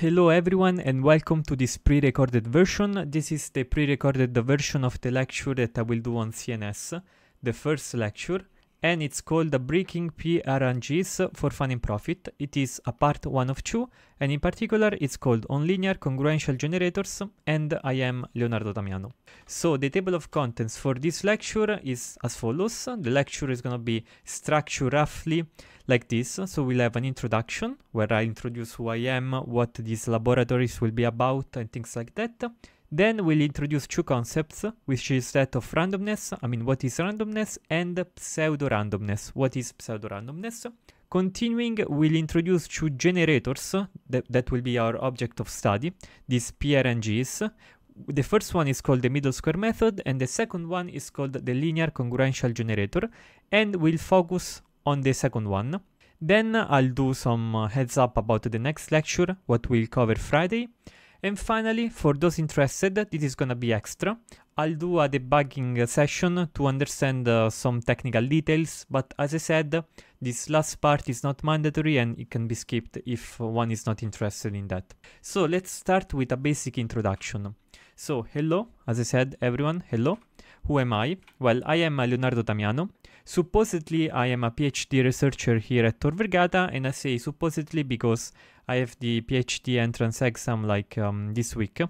Hello everyone and welcome to this pre-recorded version. This is the pre-recorded version of the lecture that I will do on CNS, the first lecture and it's called the Breaking PRNGs for Fun and Profit. It is a part one of two, and in particular, it's called Linear Congruential Generators, and I am Leonardo Damiano. So the table of contents for this lecture is as follows. The lecture is gonna be structured roughly like this. So we'll have an introduction, where I introduce who I am, what these laboratories will be about, and things like that. Then we'll introduce two concepts, which is that of randomness, I mean what is randomness, and pseudo-randomness, what is pseudo-randomness. Continuing, we'll introduce two generators, that, that will be our object of study, these PRNGs. The first one is called the middle square method, and the second one is called the linear congruential generator, and we'll focus on the second one. Then I'll do some uh, heads up about the next lecture, what we'll cover Friday. And finally, for those interested, this is gonna be extra. I'll do a debugging session to understand uh, some technical details, but as I said, this last part is not mandatory and it can be skipped if one is not interested in that. So let's start with a basic introduction. So hello, as I said, everyone, hello. Who am I? Well, I am uh, Leonardo Damiano supposedly I am a PhD researcher here at Tor Vergata and I say supposedly because I have the PhD entrance exam like um, this week.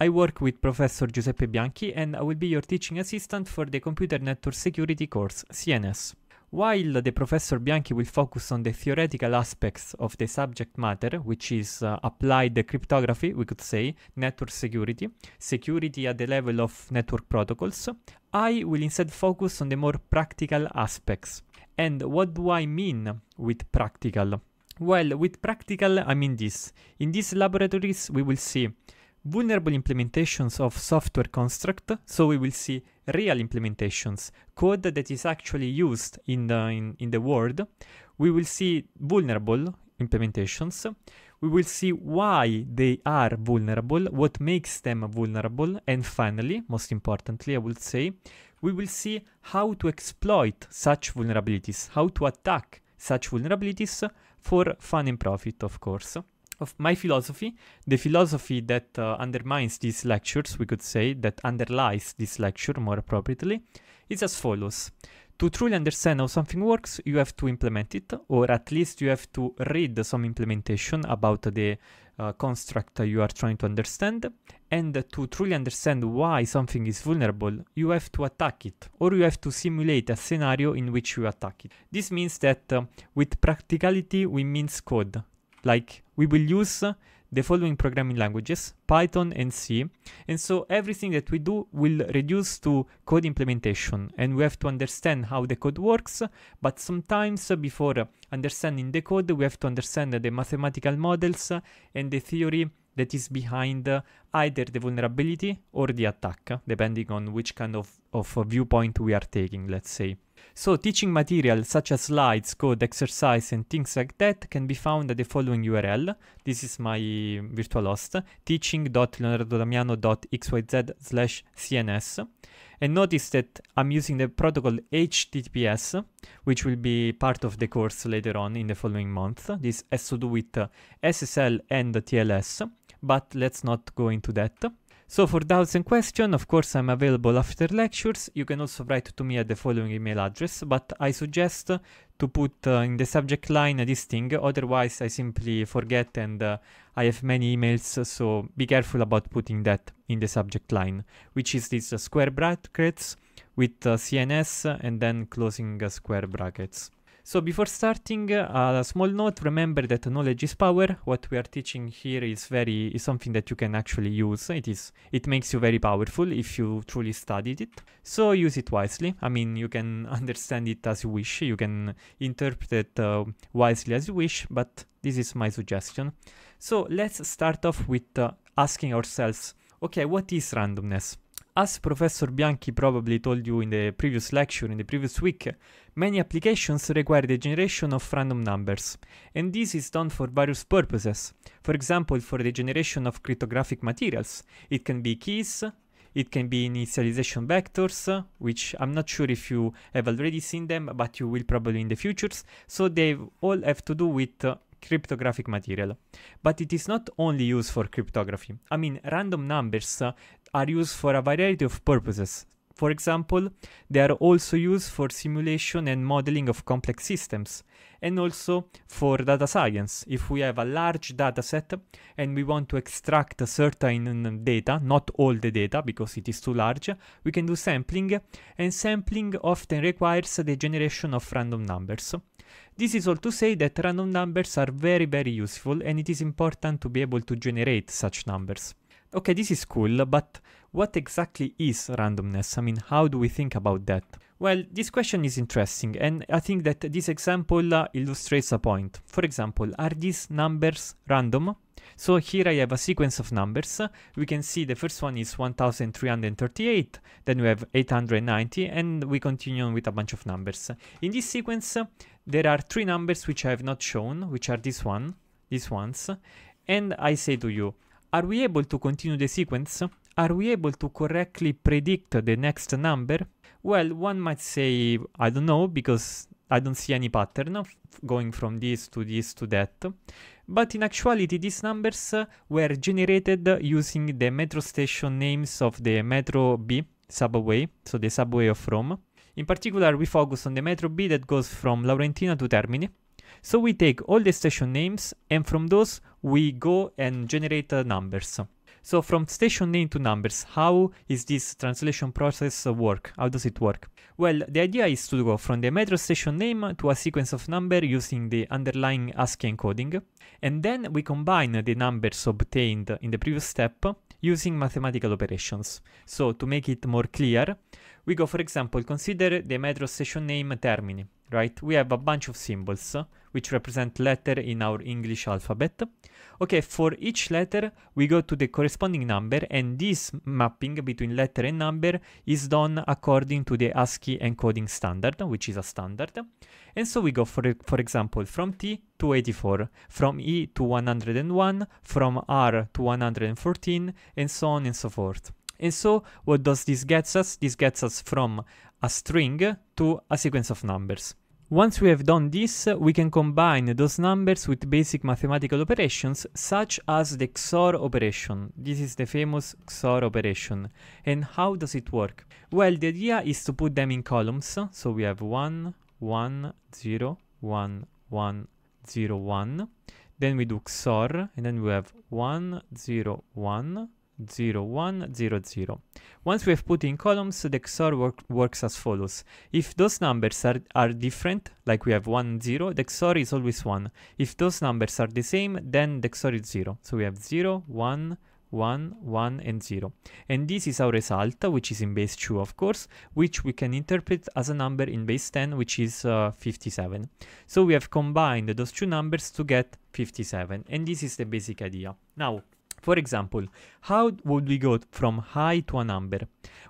I work with Professor Giuseppe Bianchi and I will be your teaching assistant for the Computer Network Security course, CNS. While the Professor Bianchi will focus on the theoretical aspects of the subject matter, which is uh, applied cryptography, we could say, network security, security at the level of network protocols, I will instead focus on the more practical aspects. And what do I mean with practical? Well, with practical, I mean this. In these laboratories, we will see vulnerable implementations of software construct, so we will see real implementations, code that is actually used in the, in, in the world. We will see vulnerable implementations we will see why they are vulnerable, what makes them vulnerable, and finally, most importantly, I would say, we will see how to exploit such vulnerabilities, how to attack such vulnerabilities for fun and profit, of course. Of my philosophy, the philosophy that uh, undermines these lectures, we could say, that underlies this lecture more appropriately, is as follows to truly understand how something works, you have to implement it, or at least you have to read some implementation about the uh, construct you are trying to understand. And to truly understand why something is vulnerable, you have to attack it, or you have to simulate a scenario in which you attack it. This means that uh, with practicality, we mean code. Like, we will use the following programming languages, Python and C, and so everything that we do will reduce to code implementation, and we have to understand how the code works, but sometimes uh, before uh, understanding the code, we have to understand the mathematical models uh, and the theory that is behind either the vulnerability or the attack, depending on which kind of, of viewpoint we are taking, let's say. So teaching material such as slides, code, exercise and things like that can be found at the following URL. This is my uh, virtual host, teaching.leonardodamiano.xyz slash CNS. And notice that I'm using the protocol HTTPS, which will be part of the course later on in the following month. This has to do with uh, SSL and TLS, but let's not go into that. So for doubts and question, of course I'm available after lectures. You can also write to me at the following email address, but I suggest to put uh, in the subject line this thing, otherwise I simply forget and uh, I have many emails, so be careful about putting that in the subject line, which is this square brackets with uh, CNS and then closing uh, square brackets. So before starting uh, a small note, remember that knowledge is power. What we are teaching here is very is something that you can actually use. It is it makes you very powerful if you truly studied it. So use it wisely. I mean, you can understand it as you wish. You can interpret it uh, wisely as you wish, but this is my suggestion. So let's start off with uh, asking ourselves, okay, what is randomness? As Professor Bianchi probably told you in the previous lecture, in the previous week, Many applications require the generation of random numbers, and this is done for various purposes. For example, for the generation of cryptographic materials, it can be keys, it can be initialization vectors, which I'm not sure if you have already seen them, but you will probably in the futures. So they all have to do with uh, cryptographic material. But it is not only used for cryptography. I mean, random numbers uh, are used for a variety of purposes, for example, they are also used for simulation and modeling of complex systems, and also for data science. If we have a large data set and we want to extract a certain data, not all the data because it is too large, we can do sampling, and sampling often requires the generation of random numbers. This is all to say that random numbers are very very useful and it is important to be able to generate such numbers. Okay, this is cool, but what exactly is randomness? I mean, how do we think about that? Well, this question is interesting, and I think that this example uh, illustrates a point. For example, are these numbers random? So here I have a sequence of numbers. We can see the first one is 1338, then we have 890, and we continue on with a bunch of numbers. In this sequence, there are three numbers which I have not shown, which are this one, these ones, and I say to you, are we able to continue the sequence? Are we able to correctly predict the next number? Well, one might say, I don't know, because I don't see any pattern of going from this to this to that. But in actuality, these numbers uh, were generated using the metro station names of the Metro B subway, so the subway of Rome. In particular, we focus on the Metro B that goes from Laurentina to Termini. So we take all the station names and from those we go and generate the uh, numbers. So from station name to numbers, how is this translation process work? How does it work? Well, the idea is to go from the metro station name to a sequence of number using the underlying ASCII encoding, and then we combine the numbers obtained in the previous step using mathematical operations. So to make it more clear, we go, for example, consider the metro station name Termini, right? We have a bunch of symbols uh, which represent letter in our English alphabet. Okay, for each letter, we go to the corresponding number and this mapping between letter and number is done according to the ASCII encoding standard, which is a standard. And so we go, for, for example, from T to 84, from E to 101, from R to 114, and so on and so forth. And so what does this get us? This gets us from a string to a sequence of numbers. Once we have done this, we can combine those numbers with basic mathematical operations such as the XOR operation. This is the famous XOR operation. And how does it work? Well, the idea is to put them in columns. So we have 1, 1, 0, 1, 1, 0, 1. Then we do XOR and then we have 1, 0, 1, 0, 1, 0, 0. Once we have put in columns, the XOR work, works as follows. If those numbers are, are different, like we have 1, 0, the XOR is always 1. If those numbers are the same, then the XOR is 0. So we have 0, 1, 1, 1 and 0. And this is our result, which is in base 2 of course, which we can interpret as a number in base 10, which is uh, 57. So we have combined those two numbers to get 57, and this is the basic idea. Now, for example, how would we go from high to a number?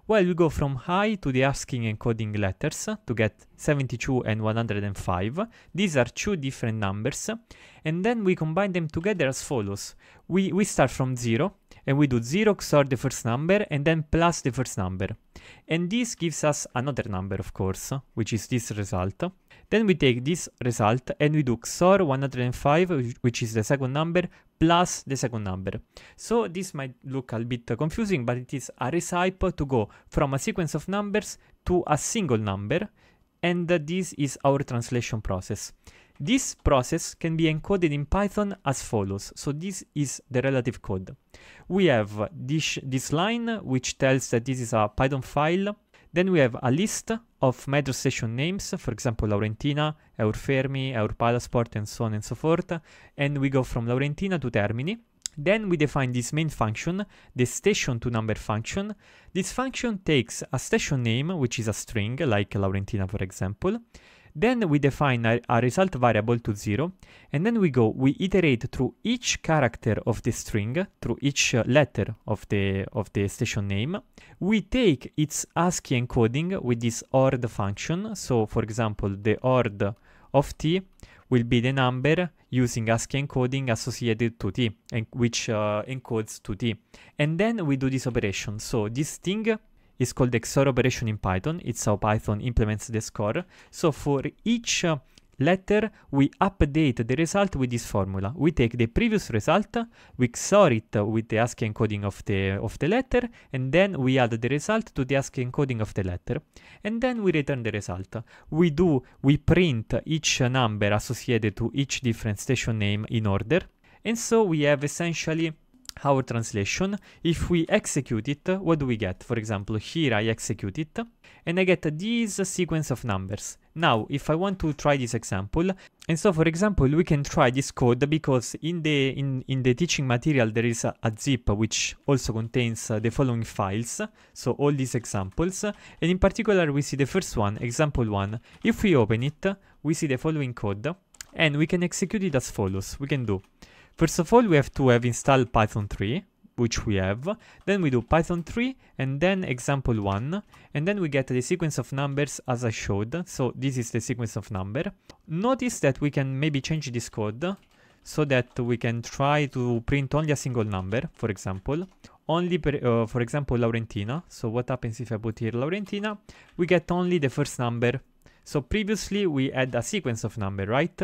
Well, we go from high to the asking encoding letters to get 72 and 105. These are two different numbers. And then we combine them together as follows. We, we start from 0 and we do 0 XOR the first number and then plus the first number. And this gives us another number, of course, which is this result. Then we take this result and we do XOR 105, which is the second number, plus the second number. So this might look a bit confusing, but it is a recipe to go from a sequence of numbers to a single number, and this is our translation process. This process can be encoded in Python as follows. So this is the relative code. We have this, this line, which tells that this is a Python file then we have a list of major station names, for example Laurentina, Eurfermi, Eurpalasport and so on and so forth, and we go from Laurentina to Termini. Then we define this main function, the station to number function. This function takes a station name, which is a string, like Laurentina for example, then we define a, result variable to 0, and then we go, we iterate through each character of the string, through each uh, letter of the, of the station name. We take its ASCII encoding with this ORD function, so for example, the ORD of t will be the number using ASCII encoding associated to t, and which uh, encodes to t. And then we do this operation, so this thing is called the XOR operation in Python. It's how Python implements the score. So for each uh, letter, we update the result with this formula. We take the previous result, we XOR it with the ASCII encoding of the, of the letter, and then we add the result to the ASCII encoding of the letter. And then we return the result. We do, we print each number associated to each different station name in order. And so we have essentially our translation. If we execute it, what do we get? For example, here I execute it and I get this sequence of numbers. Now, if I want to try this example, and so for example, we can try this code because in the in, in the teaching material there is a, a zip which also contains uh, the following files, so all these examples, and in particular we see the first one, example 1. If we open it, we see the following code and we can execute it as follows. We can do First of all, we have to have installed Python 3, which we have. Then we do Python 3 and then example 1. And then we get the sequence of numbers as I showed. So this is the sequence of number. Notice that we can maybe change this code so that we can try to print only a single number, for example. Only, per, uh, for example, Laurentina. So what happens if I put here Laurentina? We get only the first number. So previously we had a sequence of number, right?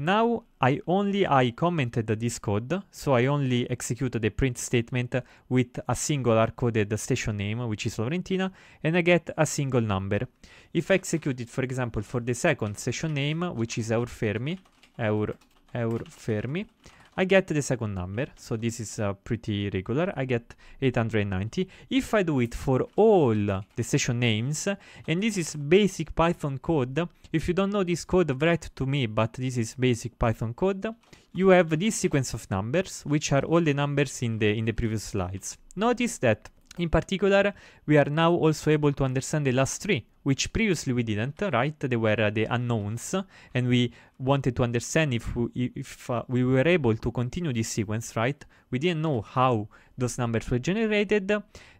Now I only I commented this code, so I only executed the print statement with a singular coded station name, which is Laurentina, and I get a single number. If I execute it, for example, for the second station name, which is Our Fermi, Our, our Fermi, I get the second number, so this is uh, pretty regular. I get 890. If I do it for all the session names, and this is basic Python code, if you don't know this code, write to me, but this is basic Python code. You have this sequence of numbers, which are all the numbers in the, in the previous slides. Notice that, in particular, we are now also able to understand the last three, which previously we didn't, right? They were uh, the unknowns, and we wanted to understand if we, if, uh, we were able to continue this sequence, right? We didn't know how those numbers were generated.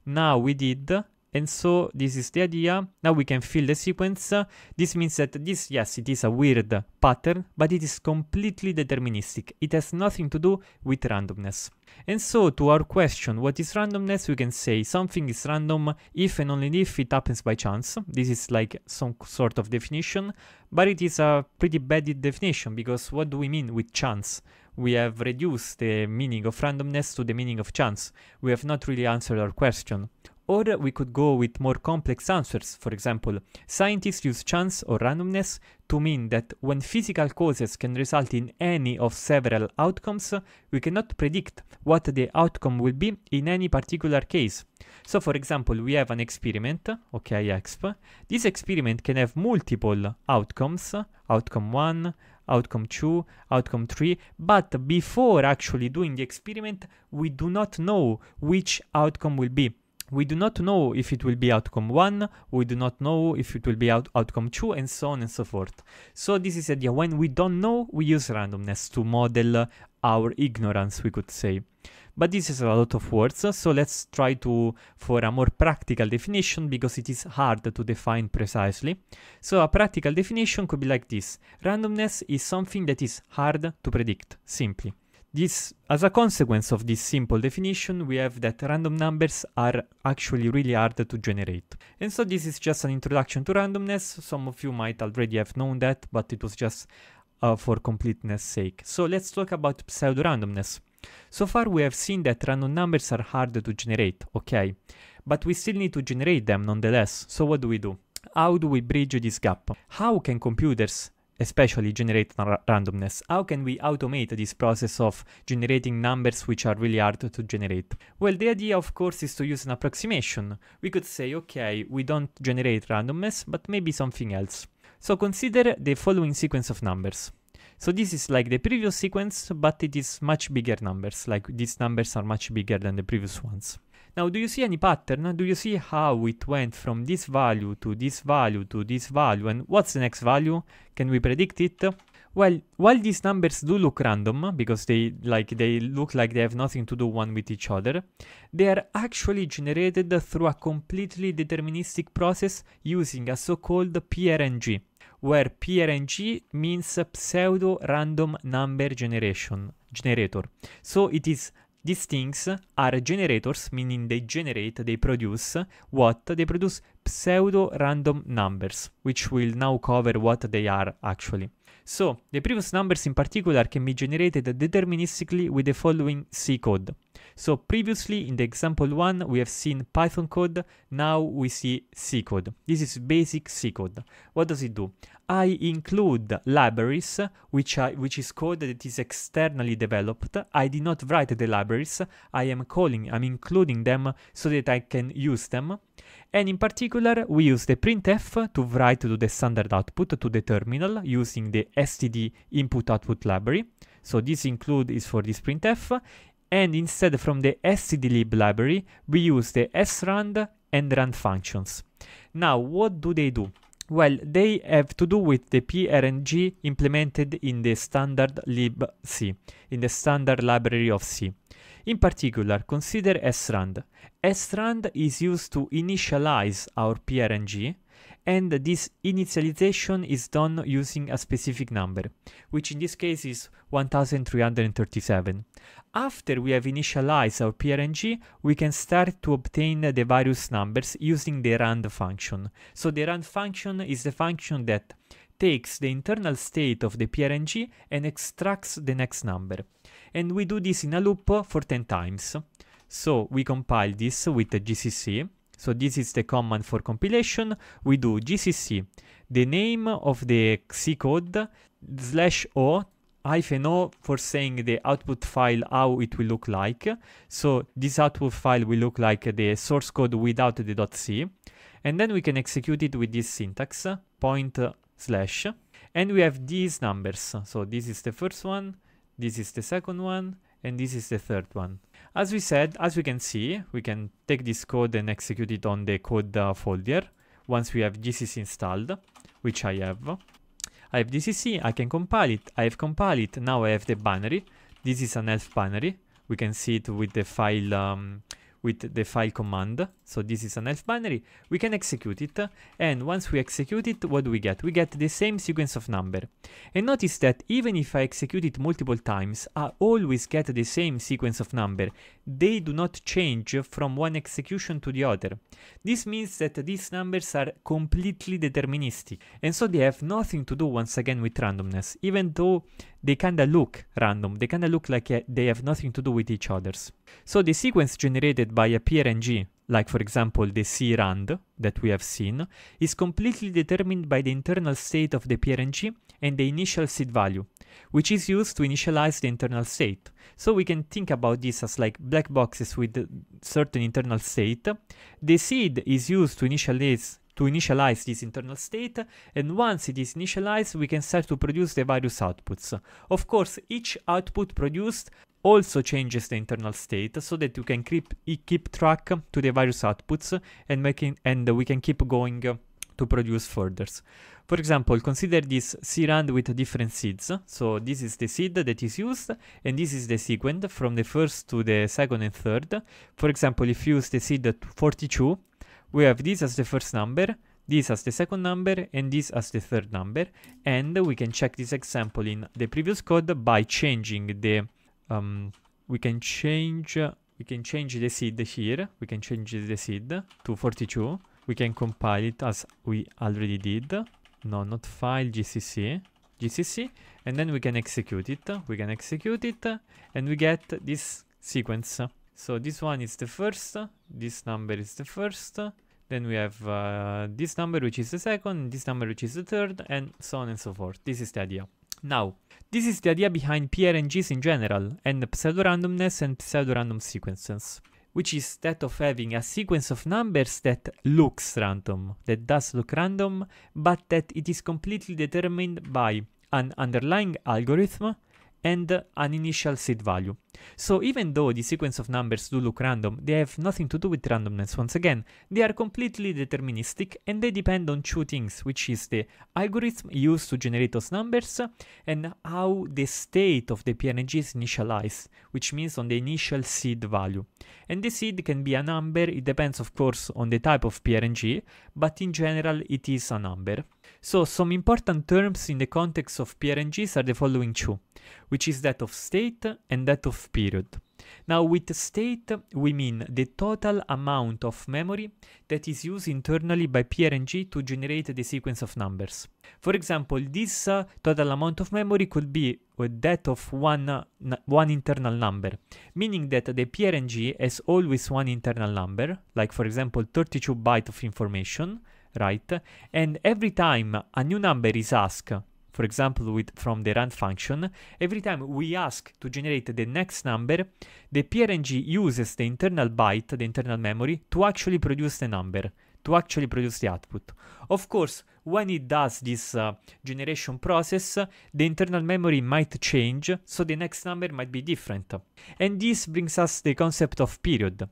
Now we did, and so this is the idea. Now we can fill the sequence. This means that this, yes, it is a weird pattern, but it is completely deterministic. It has nothing to do with randomness. And so to our question, what is randomness? We can say something is random if and only if it happens by chance. This is like some sort of definition, but it is a pretty bad definition because what do we mean with chance? we have reduced the meaning of randomness to the meaning of chance. We have not really answered our question. Or we could go with more complex answers, for example, scientists use chance or randomness to mean that when physical causes can result in any of several outcomes, we cannot predict what the outcome will be in any particular case. So for example, we have an experiment, okay, exp. This experiment can have multiple outcomes, outcome 1, outcome 2, outcome 3, but before actually doing the experiment, we do not know which outcome will be we do not know if it will be outcome 1, we do not know if it will be out outcome 2, and so on and so forth. So this is the idea, when we don't know, we use randomness to model our ignorance, we could say. But this is a lot of words, so let's try to for a more practical definition because it is hard to define precisely. So a practical definition could be like this. Randomness is something that is hard to predict, simply. This, as a consequence of this simple definition, we have that random numbers are actually really hard to generate. And so this is just an introduction to randomness, some of you might already have known that, but it was just uh, for completeness sake. So let's talk about pseudo-randomness. So far we have seen that random numbers are hard to generate, okay, but we still need to generate them nonetheless, so what do we do? How do we bridge this gap? How can computers especially generate randomness. How can we automate this process of generating numbers which are really hard to generate? Well, the idea of course is to use an approximation. We could say, okay, we don't generate randomness, but maybe something else. So consider the following sequence of numbers. So this is like the previous sequence, but it is much bigger numbers, like these numbers are much bigger than the previous ones. Now, do you see any pattern? Do you see how it went from this value to this value to this value? And what's the next value? Can we predict it? Well, while these numbers do look random, because they like they look like they have nothing to do one with each other, they are actually generated through a completely deterministic process using a so-called PRNG, where PRNG means pseudo-random number generation generator. So it is these things are generators, meaning they generate, they produce, what? They produce pseudo-random numbers, which will now cover what they are actually. So, the previous numbers in particular can be generated deterministically with the following C code. So previously in the example 1 we have seen Python code, now we see C code. This is basic C code. What does it do? I include libraries which, are, which is code that is externally developed. I did not write the libraries, I am calling, I'm including them so that I can use them. And in particular, we use the printf to write to the standard output to the terminal using the std input output library. So this include is for this printf and instead from the stdlib library, we use the srand and rand functions. Now, what do they do? Well, they have to do with the PRNG implemented in the standard libc, in the standard library of C. In particular, consider srand. srand is used to initialize our PRNG, and this initialization is done using a specific number, which in this case is 1337. After we have initialized our PRNG, we can start to obtain the various numbers using the rand function. So the rand function is the function that takes the internal state of the PRNG and extracts the next number. And we do this in a loop for 10 times. So we compile this with the GCC so this is the command for compilation. We do gcc, the name of the C code, slash o, hyphen o for saying the output file, how it will look like. So this output file will look like the source code without the .c. And then we can execute it with this syntax, point slash. And we have these numbers. So this is the first one, this is the second one, and this is the third one. As we said, as we can see, we can take this code and execute it on the code uh, folder once we have GCC installed, which I have. I have GCC, I can compile it, I have compiled it, now I have the binary. This is an elf binary, we can see it with the file um, with the file command, so this is an elf binary, we can execute it, and once we execute it, what do we get? We get the same sequence of number. And notice that even if I execute it multiple times, I always get the same sequence of number. They do not change from one execution to the other. This means that these numbers are completely deterministic, and so they have nothing to do once again with randomness, even though they kinda look random, they kinda look like uh, they have nothing to do with each others. So the sequence generated by a PRNG, like for example the C rand that we have seen, is completely determined by the internal state of the PRNG and the initial seed value, which is used to initialize the internal state. So we can think about this as like black boxes with certain internal state. The seed is used to initialize to initialize this internal state, and once it is initialized, we can start to produce the various outputs. Of course, each output produced also changes the internal state so that you can keep, keep track to the various outputs and, making, and we can keep going to produce folders. For example, consider this CRAND with different seeds. So this is the seed that is used, and this is the sequence from the first to the second and third. For example, if you use the seed 42, we have this as the first number, this as the second number, and this as the third number. And we can check this example in the previous code by changing the um, we can change we can change the seed here we can change the seed to 42 we can compile it as we already did no not file gcc gcc and then we can execute it we can execute it and we get this sequence so this one is the first this number is the first then we have uh, this number which is the second this number which is the third and so on and so forth this is the idea now, this is the idea behind PRNGs in general, and pseudorandomness and pseudorandom sequences, which is that of having a sequence of numbers that looks random, that does look random, but that it is completely determined by an underlying algorithm and an initial seed value. So even though the sequence of numbers do look random, they have nothing to do with randomness once again, they are completely deterministic and they depend on two things, which is the algorithm used to generate those numbers and how the state of the PNG is initialized, which means on the initial seed value. And the seed can be a number, it depends of course on the type of PNG, but in general it is a number. So some important terms in the context of PNGs are the following two, which is that of state and that of of period. Now with state we mean the total amount of memory that is used internally by PRNG to generate the sequence of numbers. For example, this uh, total amount of memory could be that of one, uh, one internal number, meaning that the PRNG has always one internal number, like for example 32 bytes of information, right? And every time a new number is asked for example with from the run function, every time we ask to generate the next number, the PRNG uses the internal byte, the internal memory, to actually produce the number, to actually produce the output. Of course, when it does this uh, generation process, the internal memory might change, so the next number might be different. And this brings us the concept of period.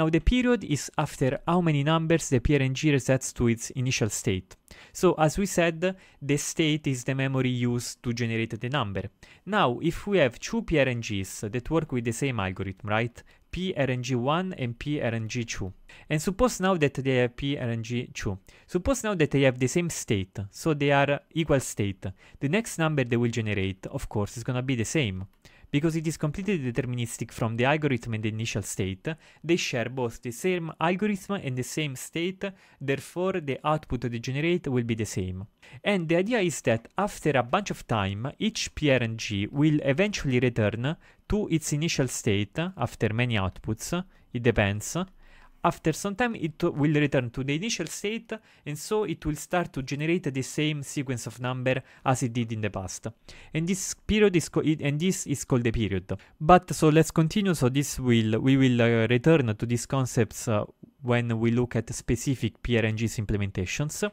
Now the period is after how many numbers the PRNG resets to its initial state. So as we said, the state is the memory used to generate the number. Now if we have two PRNGs that work with the same algorithm, right? PRNG1 and PRNG2. And suppose now that they have PRNG2. Suppose now that they have the same state, so they are equal state. The next number they will generate, of course, is gonna be the same. Because it is completely deterministic from the algorithm and the initial state, they share both the same algorithm and the same state, therefore the output they generate will be the same. And the idea is that after a bunch of time, each PRNG will eventually return to its initial state after many outputs, it depends, after some time it will return to the initial state and so it will start to generate the same sequence of number as it did in the past. And this period is and this is called the period. But so let's continue so this will we will uh, return to these concepts uh, when we look at specific PRNG's implementations.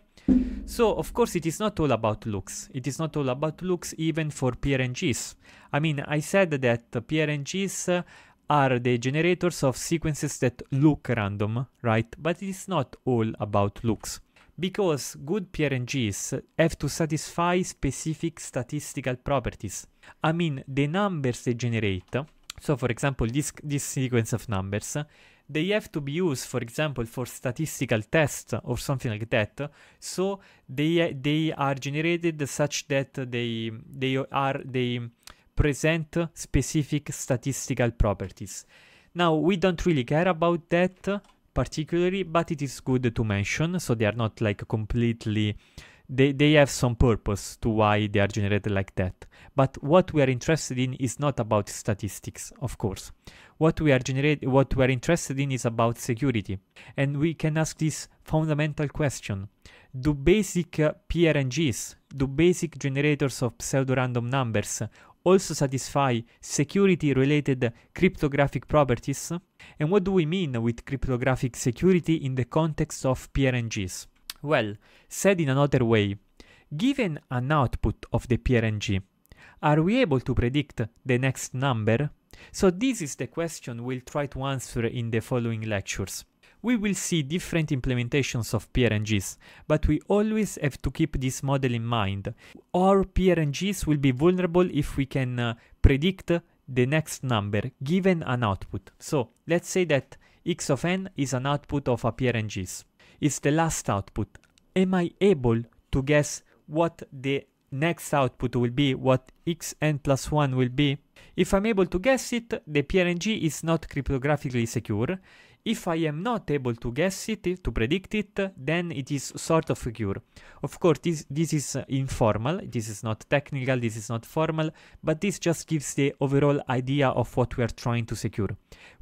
So, of course, it is not all about looks. It is not all about looks even for PRNGs. I mean, I said that PRNGs uh, are the generators of sequences that look random, right? But it's not all about looks. Because good PRNGs have to satisfy specific statistical properties. I mean, the numbers they generate, so for example, this, this sequence of numbers, they have to be used, for example, for statistical tests or something like that. So they, they are generated such that they, they are, they, present specific statistical properties. Now, we don't really care about that particularly, but it is good to mention, so they are not like completely... They, they have some purpose to why they are generated like that. But what we are interested in is not about statistics, of course. What we are generate, what we are interested in is about security. And we can ask this fundamental question. Do basic uh, PRNGs, do basic generators of pseudo-random numbers also satisfy security-related cryptographic properties? And what do we mean with cryptographic security in the context of PRNGs? Well, said in another way, given an output of the PRNG, are we able to predict the next number? So this is the question we'll try to answer in the following lectures we will see different implementations of PRNGs, but we always have to keep this model in mind. Our PRNGs will be vulnerable if we can uh, predict the next number given an output. So let's say that x of n is an output of a PRNGs. It's the last output. Am I able to guess what the next output will be, what xn plus 1 will be? If I'm able to guess it, the PRNG is not cryptographically secure, if I am not able to guess it, to predict it, then it is sort of a cure. Of course, this, this is informal, this is not technical, this is not formal, but this just gives the overall idea of what we are trying to secure.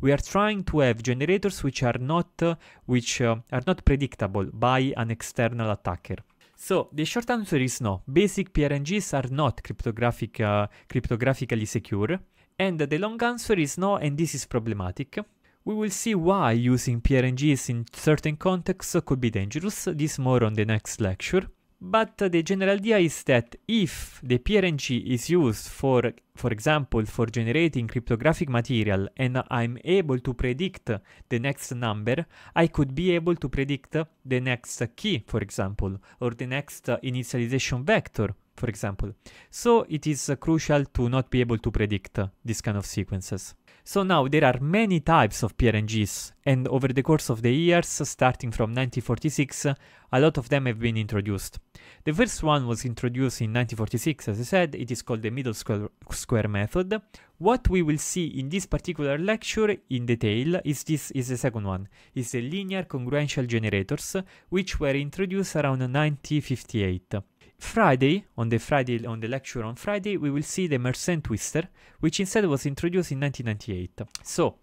We are trying to have generators which are not, uh, which uh, are not predictable by an external attacker. So the short answer is no. Basic PRNGs are not cryptographic, uh, cryptographically secure. And the long answer is no, and this is problematic. We will see why using PRNGs in certain contexts could be dangerous, this more on the next lecture. But the general idea is that if the PRNG is used for, for example, for generating cryptographic material and I'm able to predict the next number, I could be able to predict the next key, for example, or the next initialization vector, for example. So it is crucial to not be able to predict this kind of sequences. So now there are many types of PRNGs, and over the course of the years, starting from 1946, a lot of them have been introduced. The first one was introduced in 1946, as I said, it is called the middle square, square method. What we will see in this particular lecture in detail is this is the second one, is the linear congruential generators, which were introduced around 1958. Friday, on the Friday on the lecture on Friday, we will see the Mersenne twister, which instead was introduced in 1998. So,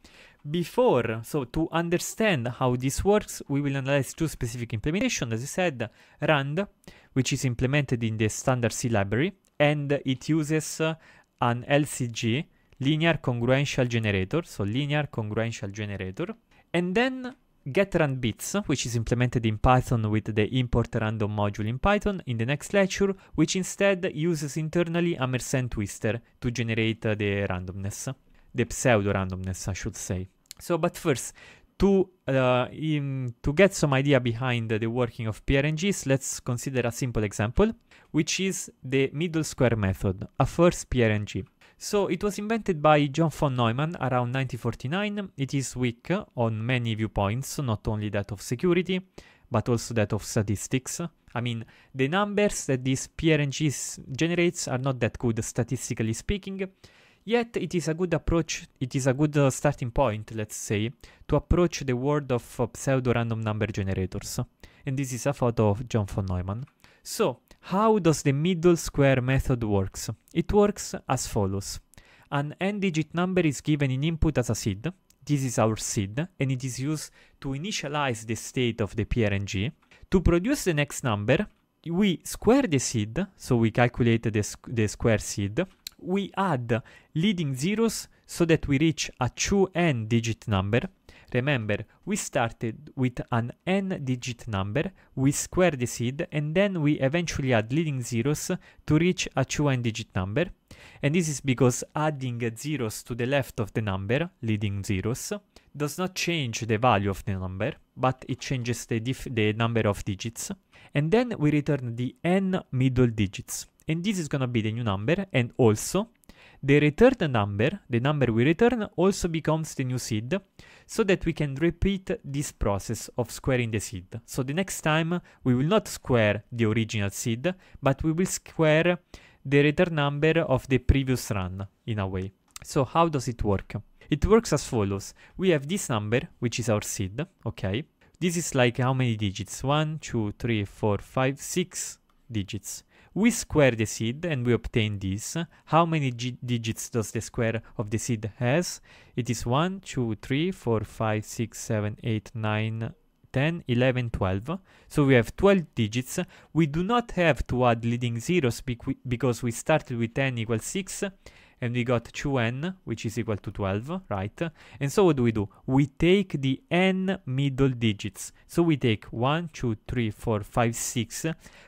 before, so to understand how this works, we will analyze two specific implementations. As I said, RAND, which is implemented in the standard C library, and it uses uh, an LCG, linear congruential generator, so linear congruential generator, and then getrandbits, which is implemented in Python with the import random module in Python in the next lecture, which instead uses internally a Mersenne twister to generate uh, the randomness, the pseudo randomness, I should say. So, but first, to, uh, in, to get some idea behind the working of PRNGs, let's consider a simple example, which is the middle square method, a first PRNG. So it was invented by John von Neumann around 1949. It is weak on many viewpoints, not only that of security, but also that of statistics. I mean, the numbers that this PRNG generates are not that good statistically speaking, yet it is a good approach, it is a good uh, starting point, let's say, to approach the world of uh, pseudo-random number generators. And this is a photo of John von Neumann. So, how does the middle square method works? It works as follows. An n-digit number is given in input as a seed. This is our seed, and it is used to initialize the state of the PRNG. To produce the next number, we square the seed, so we calculate the, squ the square seed. We add leading zeros so that we reach a true n-digit number. Remember, we started with an n-digit number, we square the seed, and then we eventually add leading zeros to reach a 2 n-digit number. And this is because adding zeros to the left of the number, leading zeros, does not change the value of the number, but it changes the, the number of digits. And then we return the n middle digits. And this is gonna be the new number, and also the returned number, the number we return, also becomes the new seed, so that we can repeat this process of squaring the seed. So the next time we will not square the original seed, but we will square the return number of the previous run, in a way. So how does it work? It works as follows. We have this number, which is our seed, okay? This is like how many digits? 1, 2, 3, 4, 5, 6 digits. We square the seed and we obtain this. How many digits does the square of the seed has? It is 1, 2, 3, 4, 5, 6, 7, 8, 9, 10, 11, 12. So we have 12 digits. We do not have to add leading zeros bec because we started with 10 equals 6 and we got 2n, which is equal to 12, right? And so what do we do? We take the n middle digits. So we take 1, 2, 3, 4, 5, 6.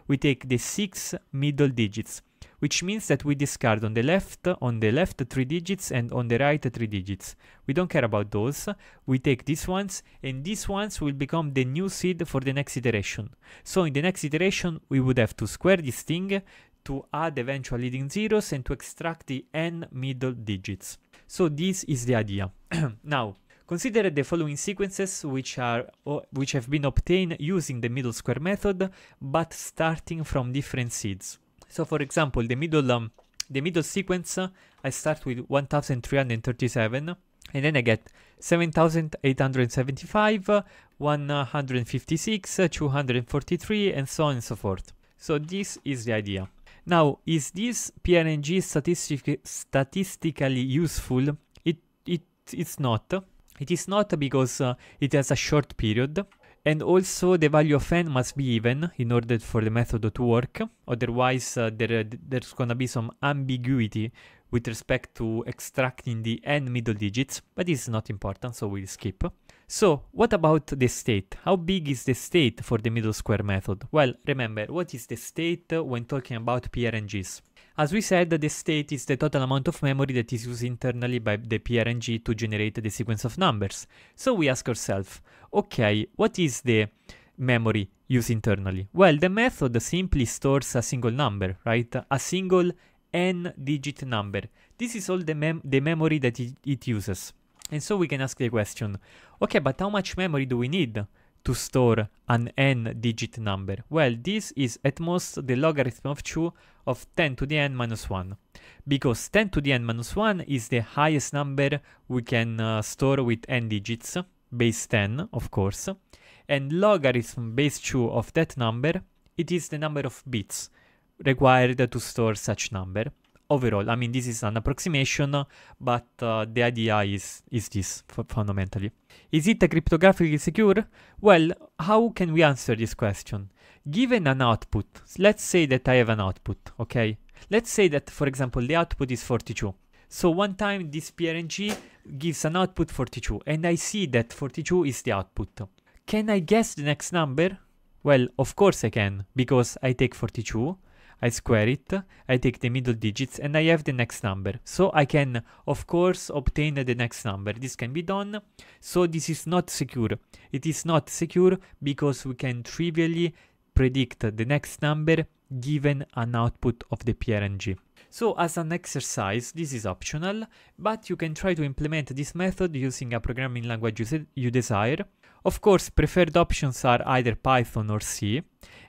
We take the 6 middle digits, which means that we discard on the left, on the left 3 digits and on the right 3 digits. We don't care about those. We take these ones and these ones will become the new seed for the next iteration. So in the next iteration, we would have to square this thing, to add eventual leading zeros and to extract the n middle digits. So this is the idea. now, consider the following sequences which are which have been obtained using the middle square method but starting from different seeds. So for example, the middle um, the middle sequence uh, I start with 1337 and then I get 7875, 156, 243 and so on and so forth. So this is the idea. Now, is this PNG statistic statistically useful? It, it, it's not. It is not because uh, it has a short period. And also the value of n must be even in order for the method to work, otherwise uh, there, uh, there's gonna be some ambiguity with respect to extracting the n middle digits, but this is not important, so we'll skip. So what about the state? How big is the state for the middle square method? Well, remember, what is the state when talking about PRNGs? As we said, the state is the total amount of memory that is used internally by the PRNG to generate the sequence of numbers. So we ask ourselves, okay, what is the memory used internally? Well, the method simply stores a single number, right? A single n-digit number. This is all the, mem the memory that it, it uses. And so we can ask the question, okay, but how much memory do we need to store an n digit number? Well, this is at most the logarithm of 2 of 10 to the n minus 1, because 10 to the n minus 1 is the highest number we can uh, store with n digits, base 10, of course, and logarithm base 2 of that number, it is the number of bits required to store such number overall. I mean, this is an approximation, but uh, the idea is, is this fundamentally. Is it cryptographically secure? Well, how can we answer this question? Given an output, let's say that I have an output, okay? Let's say that, for example, the output is 42. So one time this PRNG gives an output 42, and I see that 42 is the output. Can I guess the next number? Well, of course I can, because I take 42, I square it, I take the middle digits and I have the next number. So I can of course obtain the next number. This can be done. So this is not secure. It is not secure because we can trivially predict the next number given an output of the PRNG. So as an exercise, this is optional, but you can try to implement this method using a programming language you, you desire. Of course, preferred options are either Python or C,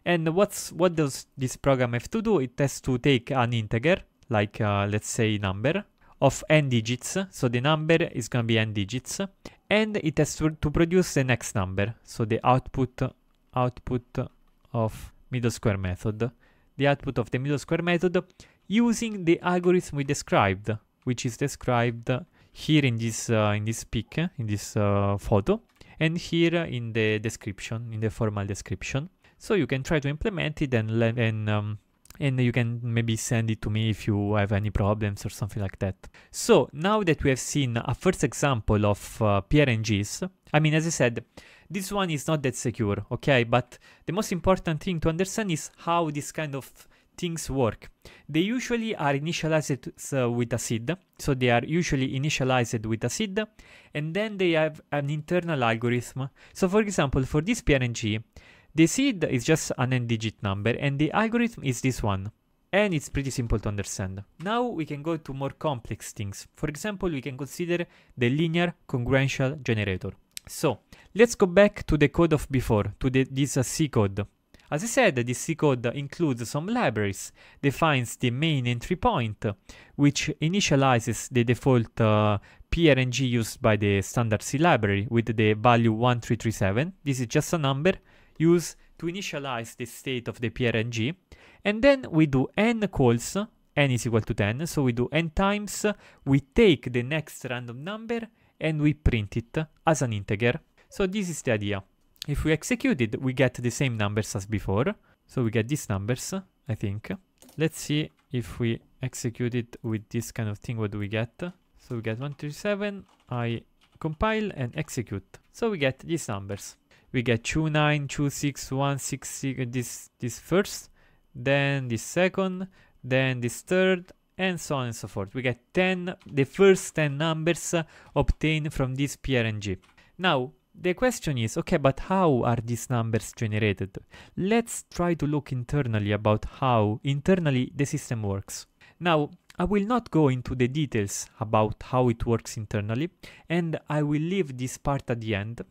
and what's what does this program have to do? It has to take an integer, like uh, let's say number, of n digits, so the number is going to be n digits, and it has to, to produce the next number, so the output output of middle square method, the output of the middle square method using the algorithm we described, which is described here in this uh, in this pic, in this uh, photo, and here in the description, in the formal description. So you can try to implement it and let and um, and you can maybe send it to me if you have any problems or something like that. So now that we have seen a first example of uh, PRNGs, I mean, as I said, this one is not that secure, okay? But the most important thing to understand is how this kind of things work. They usually are initialized uh, with a seed, so they are usually initialized with a seed, and then they have an internal algorithm. So for example, for this PRNG. The seed is just an n-digit number and the algorithm is this one. And it's pretty simple to understand. Now we can go to more complex things. For example, we can consider the linear congruential generator. So let's go back to the code of before, to the, this uh, C code. As I said, this C code includes some libraries, defines the main entry point, which initializes the default uh, PRNG used by the standard C library with the value 1337. This is just a number use to initialize the state of the PRNG. And then we do n calls, n is equal to 10, so we do n times, we take the next random number and we print it as an integer. So this is the idea. If we execute it, we get the same numbers as before. So we get these numbers, I think. Let's see if we execute it with this kind of thing, what do we get? So we get 137, I compile and execute. So we get these numbers we get 2 9 2 6 1 6 6 uh, this this first then this second then this third and so on and so forth we get 10 the first 10 numbers uh, obtained from this prng now the question is okay but how are these numbers generated let's try to look internally about how internally the system works now I will not go into the details about how it works internally, and I will leave this part at the end,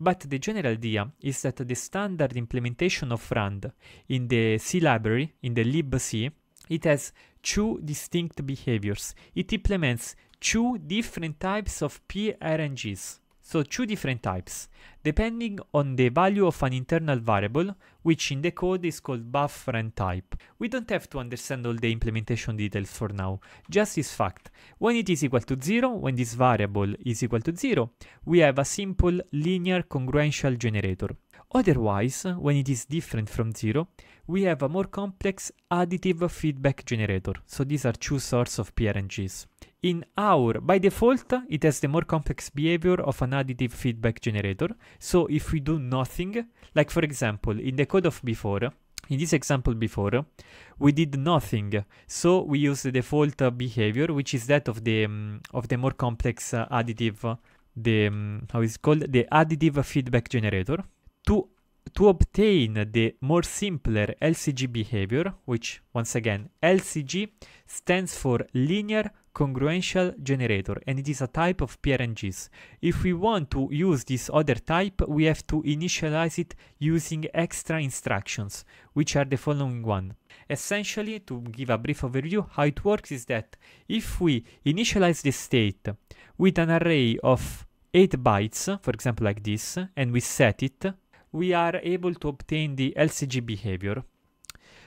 but the general idea is that the standard implementation of RAND in the C library, in the libc, it has two distinct behaviors. It implements two different types of PRNGs. So two different types, depending on the value of an internal variable, which in the code is called buffer and type. We don't have to understand all the implementation details for now, just this fact. When it is equal to zero, when this variable is equal to zero, we have a simple linear congruential generator. Otherwise, when it is different from zero, we have a more complex additive feedback generator. So these are two sorts of PRNGs. In our, by default, it has the more complex behavior of an additive feedback generator. So if we do nothing, like for example, in the code of before, in this example before, we did nothing, so we use the default behavior, which is that of the um, of the more complex uh, additive, the um, how is called the additive feedback generator, to to obtain the more simpler LCG behavior, which once again LCG stands for linear congruential generator and it is a type of PRNGs. If we want to use this other type, we have to initialize it using extra instructions, which are the following one. Essentially, to give a brief overview, how it works is that if we initialize the state with an array of 8 bytes, for example like this, and we set it, we are able to obtain the LCG behavior.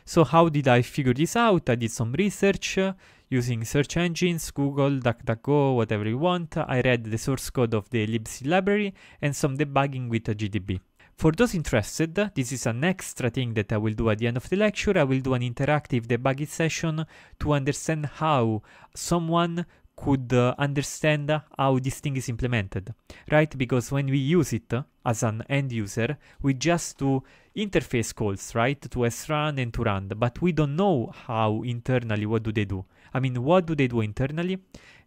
So how did I figure this out? I did some research uh, using search engines, Google, DuckDuckGo, whatever you want. I read the source code of the libc library and some debugging with GDB. For those interested, this is an extra thing that I will do at the end of the lecture. I will do an interactive debugging session to understand how someone could uh, understand how this thing is implemented, right? Because when we use it uh, as an end user, we just do interface calls, right? To srun and to run, but we don't know how internally, what do they do? I mean, what do they do internally?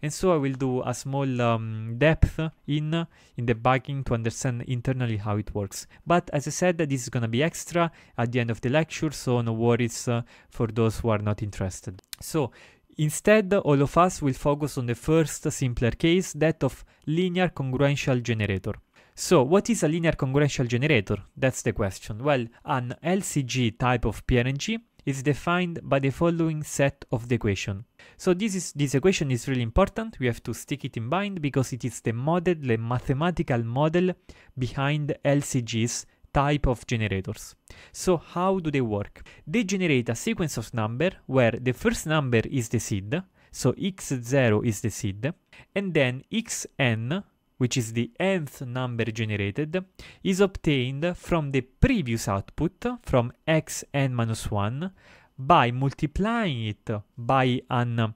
And so I will do a small um, depth in, in the debugging to understand internally how it works. But as I said, this is gonna be extra at the end of the lecture, so no worries uh, for those who are not interested. So Instead, all of us will focus on the first simpler case, that of linear congruential generator. So, what is a linear congruential generator? That's the question. Well, an LCG type of PNG is defined by the following set of the equation. So this is this equation is really important. We have to stick it in mind because it is the model, the mathematical model behind LCGs type of generators. So how do they work? They generate a sequence of number where the first number is the seed, so x0 is the seed, and then xn, which is the nth number generated, is obtained from the previous output from xn minus 1 by multiplying it by an,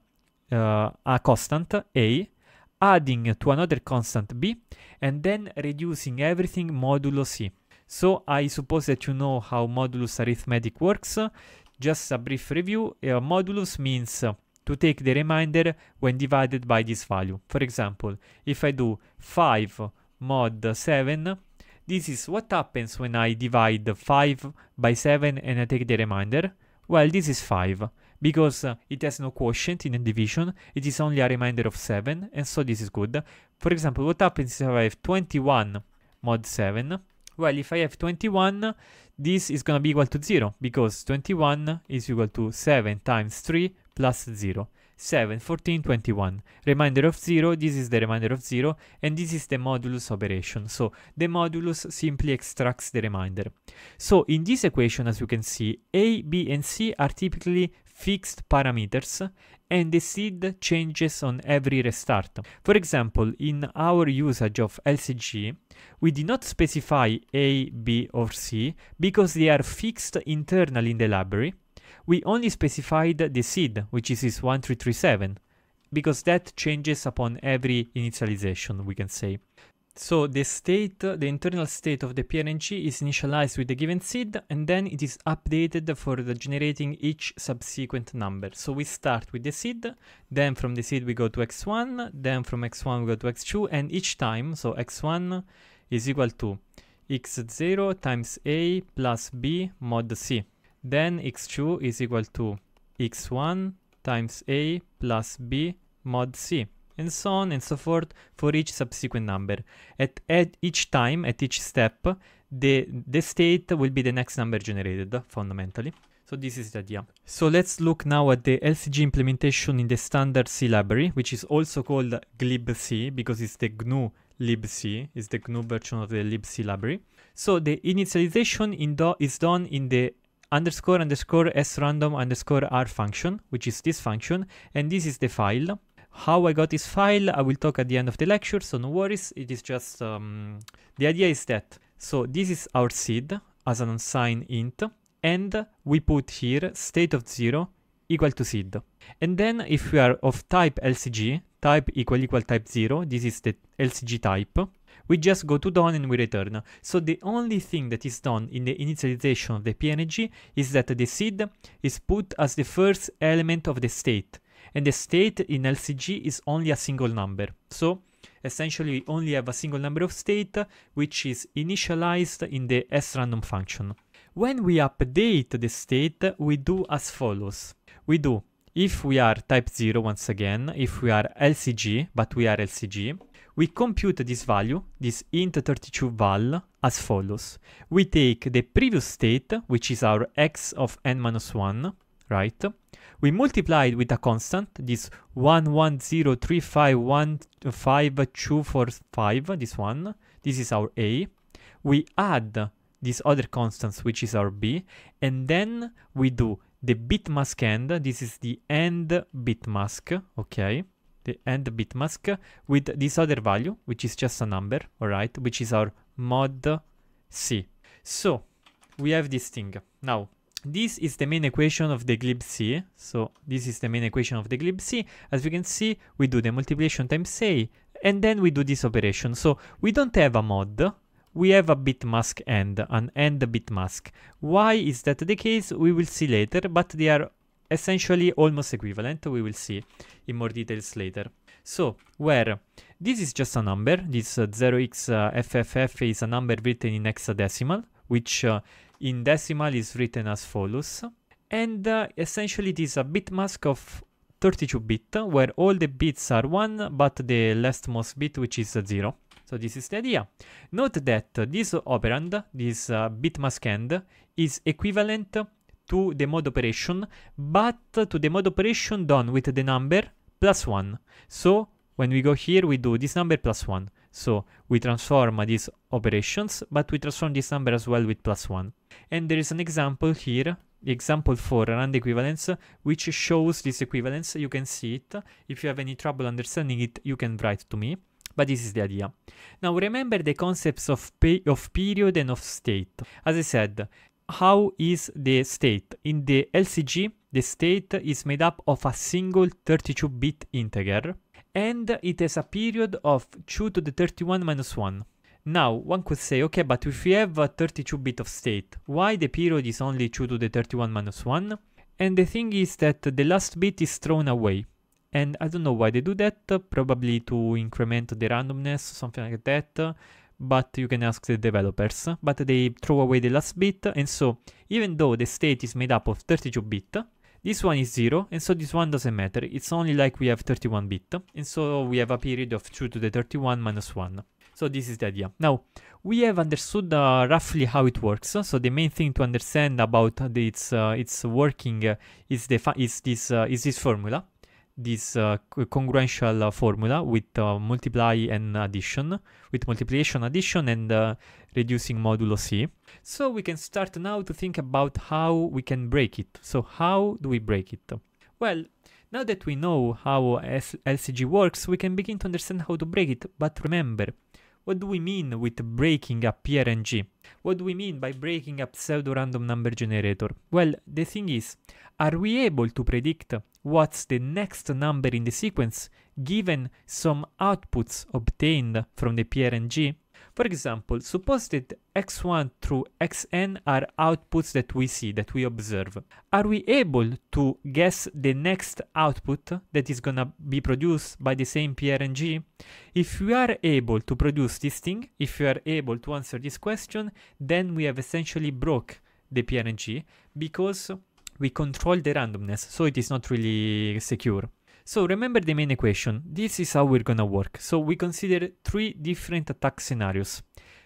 uh, a constant a, adding to another constant b, and then reducing everything modulo c. So I suppose that you know how modulus arithmetic works. Just a brief review, uh, modulus means uh, to take the remainder when divided by this value. For example, if I do 5 mod 7, this is what happens when I divide 5 by 7 and I take the remainder. Well, this is 5, because uh, it has no quotient in a division, it is only a remainder of 7, and so this is good. For example, what happens if I have 21 mod 7? well, if I have 21, this is going to be equal to 0 because 21 is equal to 7 times 3 plus 0. 7, 14, 21. Reminder of 0, this is the reminder of 0, and this is the modulus operation. So the modulus simply extracts the reminder. So in this equation, as you can see, a, b, and c are typically fixed parameters and the seed changes on every restart. For example, in our usage of LCG, we did not specify A, B or C because they are fixed internally in the library. We only specified the seed, which is this 1337, because that changes upon every initialization, we can say. So the state, the internal state of the PRNG is initialized with the given seed and then it is updated for generating each subsequent number. So we start with the seed, then from the seed we go to x1, then from x1 we go to x2 and each time, so x1 is equal to x0 times a plus b mod c. Then x2 is equal to x1 times a plus b mod c and so on and so forth for each subsequent number. At, at each time, at each step, the, the state will be the next number generated, fundamentally. So this is the idea. So let's look now at the LCG implementation in the standard C library, which is also called glibc because it's the GNU libc, it's the GNU version of the libc library. So the initialization do is done in the underscore underscore s random underscore r function, which is this function, and this is the file how I got this file, I will talk at the end of the lecture, so no worries, it is just, um, the idea is that, so this is our seed as an unsigned int, and we put here state of 0 equal to seed. And then if we are of type LCG, type equal equal type 0, this is the LCG type, we just go to done and we return. So the only thing that is done in the initialization of the PNG is that the seed is put as the first element of the state and the state in LCG is only a single number. So essentially we only have a single number of state which is initialized in the srandom function. When we update the state, we do as follows. We do if we are type 0 once again, if we are LCG, but we are LCG, we compute this value, this int32 val, as follows. We take the previous state, which is our x of n minus 1, right? We multiplied with a constant, this 1103515245, this one, this is our A. We add this other constant, which is our B, and then we do the bit mask end, this is the end bit mask, okay? The end bit mask with this other value, which is just a number, all right, which is our mod C. So we have this thing. Now, this is the main equation of the glib C. So this is the main equation of the glib C. As we can see, we do the multiplication times A, and then we do this operation. So we don't have a mod, we have a bit mask end, an end bit mask. Why is that the case? We will see later, but they are essentially almost equivalent. We will see in more details later. So, where this is just a number, this uh, 0xFFF uh, is a number written in hexadecimal, which uh, in decimal is written as follows. And uh, essentially it is a bit mask of 32 bit where all the bits are 1 but the most bit which is 0. So this is the idea. Note that this operand, this uh, bit mask end, is equivalent to the mod operation but to the mod operation done with the number plus 1. So when we go here we do this number plus 1. So we transform these operations, but we transform this number as well with plus 1. And there is an example here, the example for rand equivalence, which shows this equivalence. You can see it. If you have any trouble understanding it, you can write to me. But this is the idea. Now remember the concepts of, of period and of state. As I said, how is the state? In the LCG, the state is made up of a single 32-bit integer and it has a period of 2 to the 31 minus 1. Now, one could say, okay, but if we have a uh, 32-bit of state, why the period is only 2 to the 31 minus 1? And the thing is that the last bit is thrown away. And I don't know why they do that, probably to increment the randomness, something like that, but you can ask the developers. But they throw away the last bit, and so even though the state is made up of 32 bit, this one is 0, and so this one doesn't matter, it's only like we have 31 bit, and so we have a period of 2 to the 31 minus 1. So this is the idea. Now, we have understood uh, roughly how it works, so the main thing to understand about its, uh, its working uh, is, the is, this, uh, is this formula this uh, congruential uh, formula with uh, multiply and addition, with multiplication, addition, and uh, reducing modulo c. So we can start now to think about how we can break it. So how do we break it? Well, now that we know how LCG works, we can begin to understand how to break it, but remember, what do we mean with breaking up PRNG? What do we mean by breaking up pseudo-random number generator? Well, the thing is, are we able to predict what's the next number in the sequence given some outputs obtained from the PRNG? For example, suppose that x1 through xn are outputs that we see, that we observe. Are we able to guess the next output that is gonna be produced by the same PRNG? If we are able to produce this thing, if we are able to answer this question, then we have essentially broke the PRNG because we control the randomness, so it is not really secure. So remember the main equation. This is how we're gonna work. So we consider three different attack scenarios.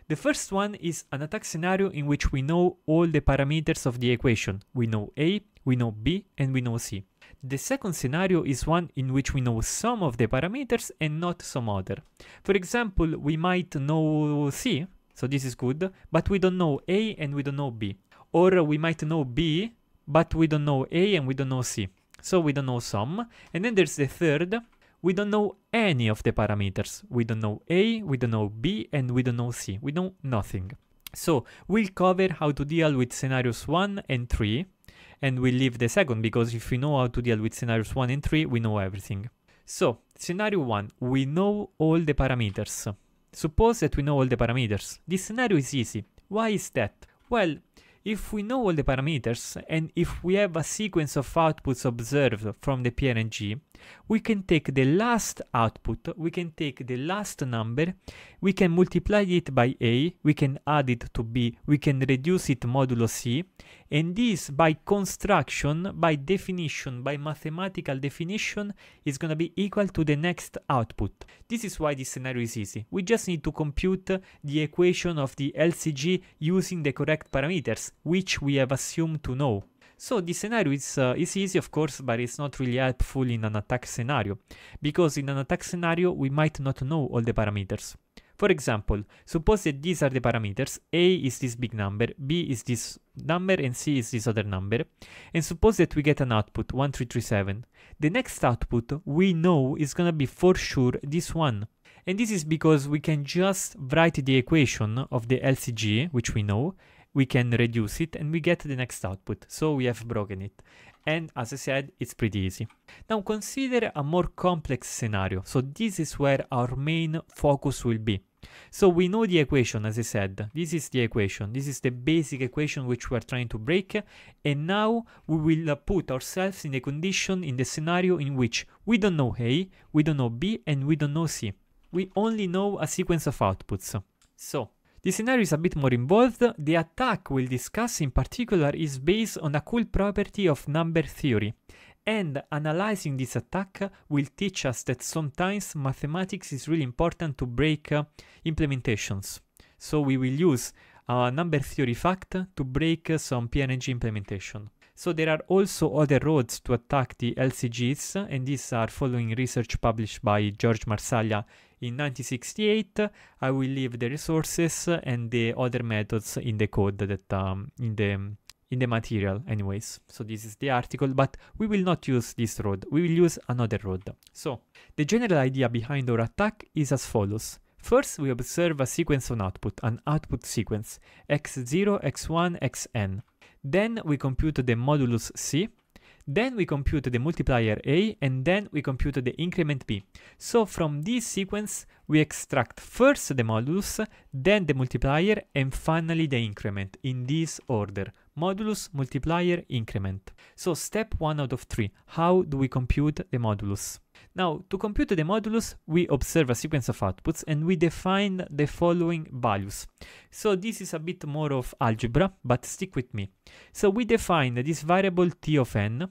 The first one is an attack scenario in which we know all the parameters of the equation. We know A, we know B, and we know C. The second scenario is one in which we know some of the parameters and not some other. For example, we might know C, so this is good, but we don't know A and we don't know B. Or we might know B, but we don't know A and we don't know C. So we don't know some. And then there's the third. We don't know any of the parameters. We don't know A, we don't know B, and we don't know C. We know nothing. So we'll cover how to deal with scenarios 1 and 3, and we'll leave the second because if we know how to deal with scenarios 1 and 3, we know everything. So, scenario 1, we know all the parameters. Suppose that we know all the parameters. This scenario is easy. Why is that? Well, if we know all the parameters and if we have a sequence of outputs observed from the PNG, we can take the last output, we can take the last number, we can multiply it by A, we can add it to B, we can reduce it modulo C, and this by construction, by definition, by mathematical definition is going to be equal to the next output. This is why this scenario is easy. We just need to compute the equation of the LCG using the correct parameters which we have assumed to know. So this scenario is, uh, is easy of course, but it's not really helpful in an attack scenario, because in an attack scenario we might not know all the parameters. For example, suppose that these are the parameters, A is this big number, B is this number, and C is this other number, and suppose that we get an output, 1337. The next output we know is gonna be for sure this one, and this is because we can just write the equation of the LCG, which we know, we can reduce it and we get the next output. So we have broken it. And as I said, it's pretty easy. Now consider a more complex scenario. So this is where our main focus will be. So we know the equation, as I said, this is the equation, this is the basic equation which we are trying to break, and now we will uh, put ourselves in a condition, in the scenario in which we don't know A, we don't know B, and we don't know C. We only know a sequence of outputs. So the scenario is a bit more involved. The attack we'll discuss in particular is based on a cool property of number theory. And analyzing this attack will teach us that sometimes mathematics is really important to break uh, implementations. So we will use a number theory fact to break uh, some PNG implementation. So there are also other roads to attack the LCGs, and these are following research published by George Marsaglia in 1968, I will leave the resources and the other methods in the code that um, in the in the material anyways. So this is the article, but we will not use this road. We will use another road. So the general idea behind our attack is as follows. First, we observe a sequence on output, an output sequence, x0, x1, xn. Then we compute the modulus c, then we compute the multiplier A and then we compute the increment B. So from this sequence we extract first the modulus, then the multiplier and finally the increment in this order modulus multiplier increment. So step one out of three, how do we compute the modulus? Now, to compute the modulus, we observe a sequence of outputs and we define the following values. So this is a bit more of algebra, but stick with me. So we define this variable t of n,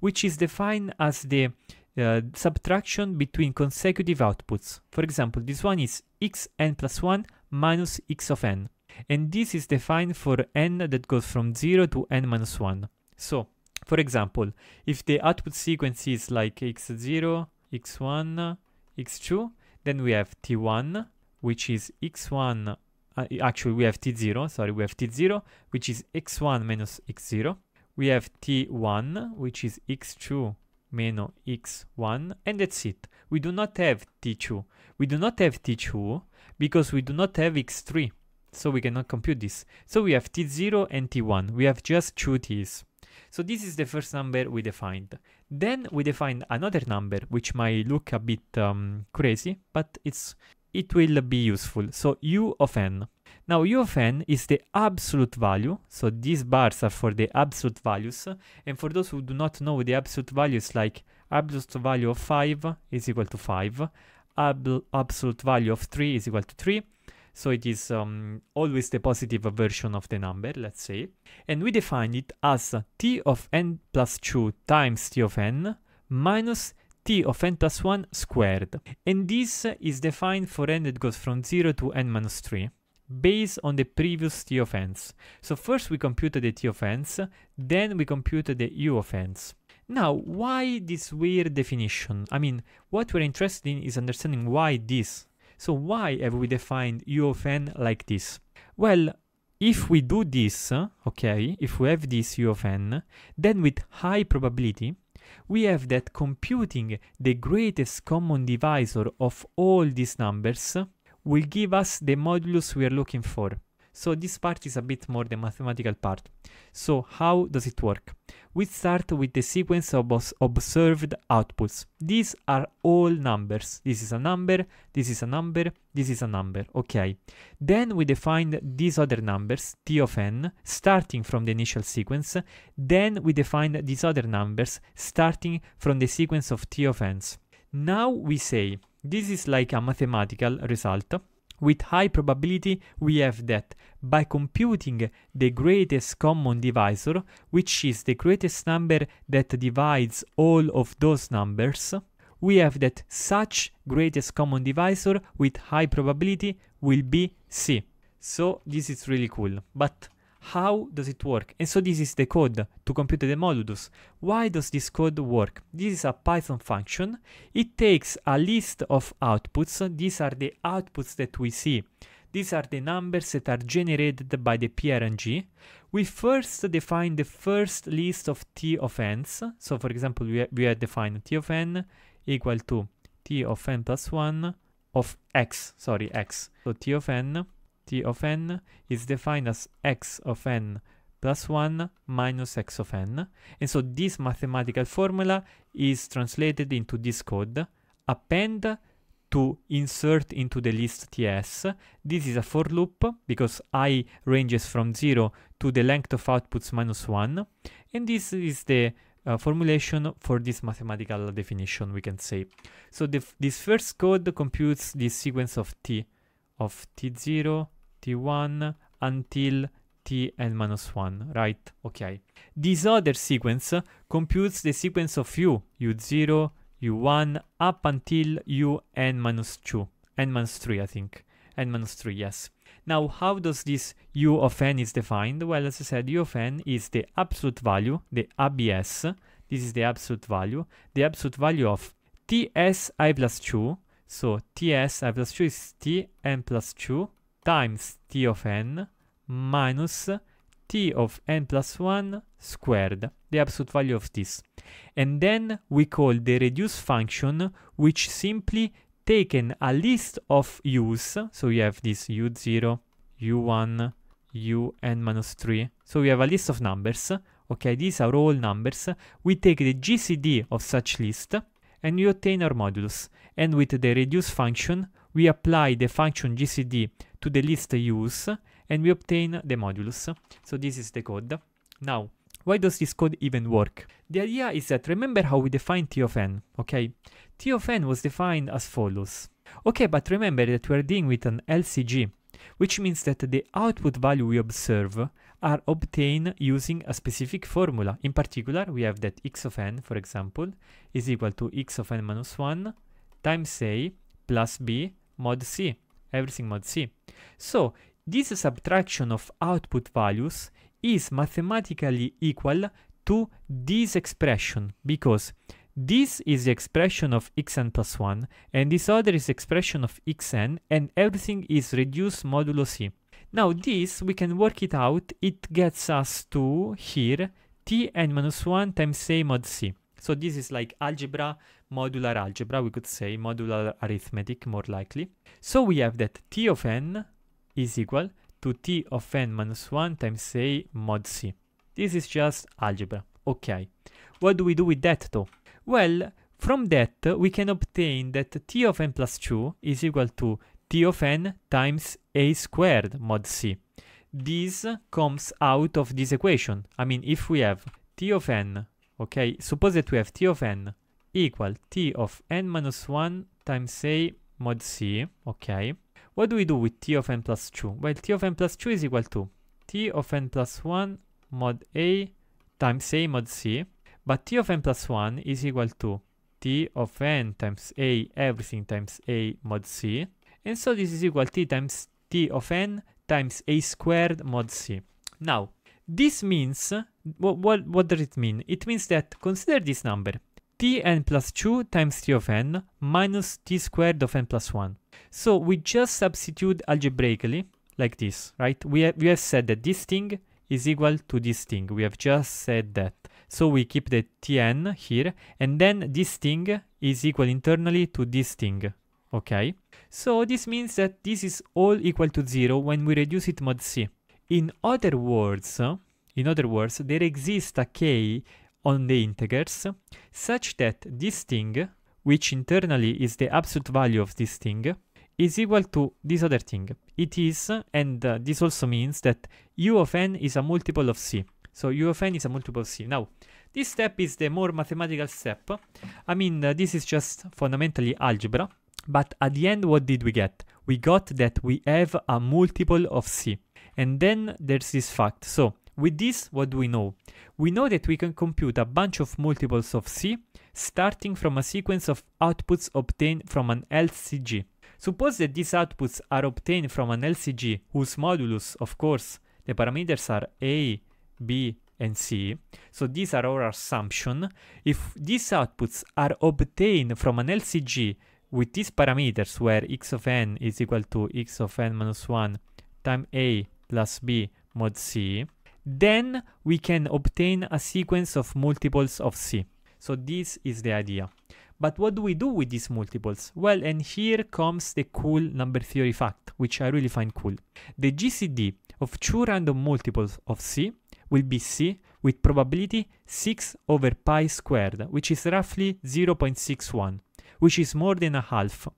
which is defined as the uh, subtraction between consecutive outputs. For example, this one is xn plus 1 minus x of n. And this is defined for n that goes from 0 to n minus 1. So, for example, if the output sequence is like x0, x1, x2, then we have t1, which is x1, uh, actually we have t0, sorry, we have t0, which is x1 minus x0. We have t1, which is x2 minus x1, and that's it. We do not have t2. We do not have t2 because we do not have x3. So we cannot compute this. So we have t0 and t1. We have just two t's. So this is the first number we defined. Then we defined another number, which might look a bit um, crazy, but it's it will be useful. So u of n. Now u of n is the absolute value, so these bars are for the absolute values, and for those who do not know the absolute values, like absolute value of 5 is equal to 5, ab absolute value of 3 is equal to 3, so it is um, always the positive version of the number, let's say. And we define it as t of n plus 2 times t of n minus t of n plus 1 squared. And this is defined for n that goes from 0 to n minus 3 based on the previous t of n's. So first we computed the t of n's, then we computed the u of n's. Now, why this weird definition? I mean, what we're interested in is understanding why this so why have we defined u of n like this? Well, if we do this, okay, if we have this u of n, then with high probability, we have that computing the greatest common divisor of all these numbers will give us the modulus we are looking for. So this part is a bit more the mathematical part. So how does it work? We start with the sequence of observed outputs. These are all numbers. This is a number, this is a number, this is a number, okay. Then we define these other numbers, t of n, starting from the initial sequence. Then we define these other numbers, starting from the sequence of t of n's. Now we say, this is like a mathematical result, with high probability we have that by computing the greatest common divisor, which is the greatest number that divides all of those numbers, we have that such greatest common divisor with high probability will be C. So this is really cool. But how does it work? And so this is the code to compute the modulus. Why does this code work? This is a Python function. It takes a list of outputs. These are the outputs that we see. These are the numbers that are generated by the PRNG. We first define the first list of T of n's. So for example, we, we have defined T of n equal to T of n plus 1 of x, sorry, x. So T of n t of n is defined as x of n plus 1 minus x of n. And so this mathematical formula is translated into this code, append to insert into the list TS. This is a for loop because i ranges from 0 to the length of outputs minus 1. And this is the uh, formulation for this mathematical definition, we can say. So this first code computes this sequence of T of T0 t1 until tn minus 1, right? Okay. This other sequence computes the sequence of u, u0, u1 up until un minus 2, n minus 3 I think, n minus 3, yes. Now how does this u of n is defined? Well, as I said, u of n is the absolute value, the ABS, this is the absolute value, the absolute value of ts i plus 2, so ts i plus 2 is tn plus 2 times t of n minus t of n plus 1 squared, the absolute value of this. And then we call the reduce function, which simply taken a list of u's, so we have this u0, u1, un minus 3, so we have a list of numbers, okay, these are all numbers, we take the GCD of such list, and we obtain our modulus, and with the reduce function, we apply the function GCD to the list use and we obtain the modules. So this is the code. Now, why does this code even work? The idea is that remember how we defined T of n, okay? T of n was defined as follows. Okay, but remember that we are dealing with an LCG, which means that the output value we observe are obtained using a specific formula. In particular, we have that x of n, for example, is equal to x of n minus 1 times a plus b mod c everything mod C. So this subtraction of output values is mathematically equal to this expression because this is the expression of xn plus 1 and this other is expression of xn and everything is reduced modulo c. Now this, we can work it out, it gets us to here tn minus 1 times a mod c. So this is like algebra modular algebra, we could say modular arithmetic more likely. So we have that t of n is equal to t of n minus 1 times a mod c. This is just algebra. Okay, what do we do with that though? Well, from that we can obtain that t of n plus 2 is equal to t of n times a squared mod c. This comes out of this equation. I mean, if we have t of n, okay, suppose that we have t of n equal t of n minus 1 times a mod c, okay? What do we do with t of n plus 2? Well, t of n plus 2 is equal to t of n plus 1 mod a times a mod c, but t of n plus 1 is equal to t of n times a everything times a mod c, and so this is equal t times t of n times a squared mod c. Now, this means, what, what, what does it mean? It means that, consider this number, tn plus 2 times t of n minus t squared of n plus 1. So we just substitute algebraically like this, right? We have, we have said that this thing is equal to this thing. We have just said that. So we keep the tn here and then this thing is equal internally to this thing, okay? So this means that this is all equal to 0 when we reduce it mod c. In other words, in other words, there exists a k on the integers such that this thing, which internally is the absolute value of this thing, is equal to this other thing. It is, and uh, this also means that u of n is a multiple of c. So u of n is a multiple of c. Now, this step is the more mathematical step. I mean, uh, this is just fundamentally algebra. But at the end, what did we get? We got that we have a multiple of c. And then there's this fact. So with this, what do we know? We know that we can compute a bunch of multiples of C starting from a sequence of outputs obtained from an LCG. Suppose that these outputs are obtained from an LCG whose modulus, of course, the parameters are A, B, and C. So these are our assumption. If these outputs are obtained from an LCG with these parameters where x of n is equal to x of n minus 1 times A plus B mod C, then we can obtain a sequence of multiples of C. So this is the idea. But what do we do with these multiples? Well, and here comes the cool number theory fact, which I really find cool. The GCD of two random multiples of C will be C with probability 6 over pi squared, which is roughly 0.61, which is more than a half.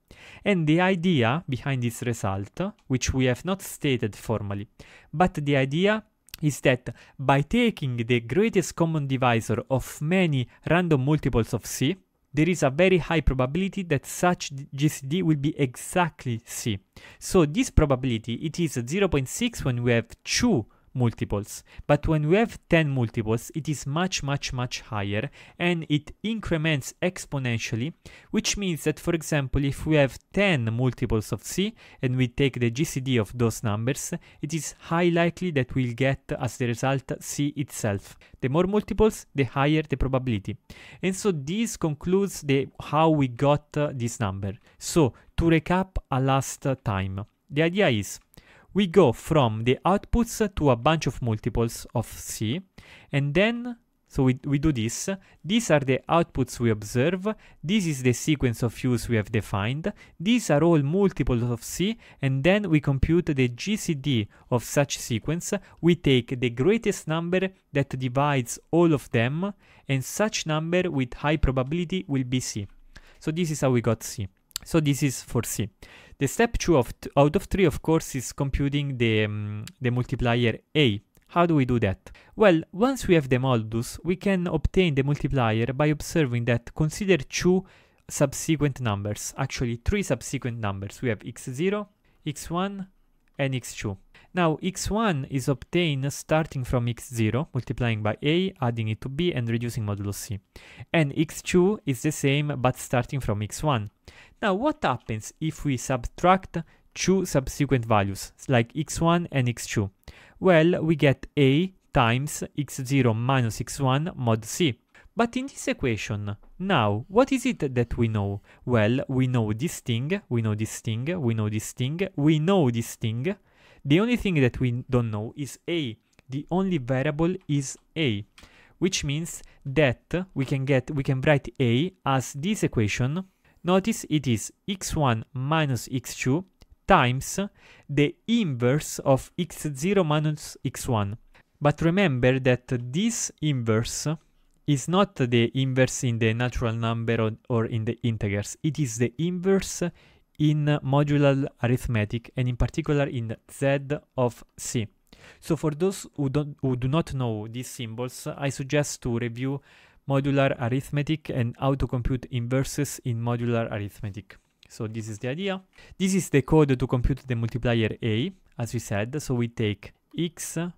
And the idea behind this result, which we have not stated formally, but the idea is that by taking the greatest common divisor of many random multiples of C, there is a very high probability that such GCD will be exactly C. So this probability, it is 0.6 when we have two multiples. But when we have 10 multiples, it is much, much, much higher and it increments exponentially, which means that, for example, if we have 10 multiples of C and we take the GCD of those numbers, it is high likely that we'll get as the result C itself. The more multiples, the higher the probability. And so this concludes the how we got uh, this number. So to recap a last uh, time, the idea is we go from the outputs to a bunch of multiples of C, and then, so we, we do this, these are the outputs we observe, this is the sequence of U's we have defined, these are all multiples of C, and then we compute the GCD of such sequence, we take the greatest number that divides all of them, and such number with high probability will be C. So this is how we got C. So this is for C. The step 2 of out of 3 of course is computing the, um, the multiplier A. How do we do that? Well, once we have the modulus, we can obtain the multiplier by observing that consider two subsequent numbers, actually three subsequent numbers. We have x0, x1, and x2. Now x1 is obtained starting from x0, multiplying by a, adding it to b and reducing modulo c. And x2 is the same but starting from x1. Now what happens if we subtract two subsequent values, like x1 and x2? Well, we get a times x0 minus x1 mod c. But in this equation, now, what is it that we know? Well, we know this thing, we know this thing, we know this thing, we know this thing. The only thing that we don't know is a. The only variable is a, which means that we can get we can write a as this equation. Notice it is x1 minus x2 times the inverse of x0 minus x1. But remember that this inverse is not the inverse in the natural number or, or in the integers. It is the inverse in modular arithmetic and in particular in Z of C. So for those who, don't, who do not know these symbols, I suggest to review modular arithmetic and how to compute inverses in modular arithmetic. So this is the idea. This is the code to compute the multiplier A, as we said. So we take x1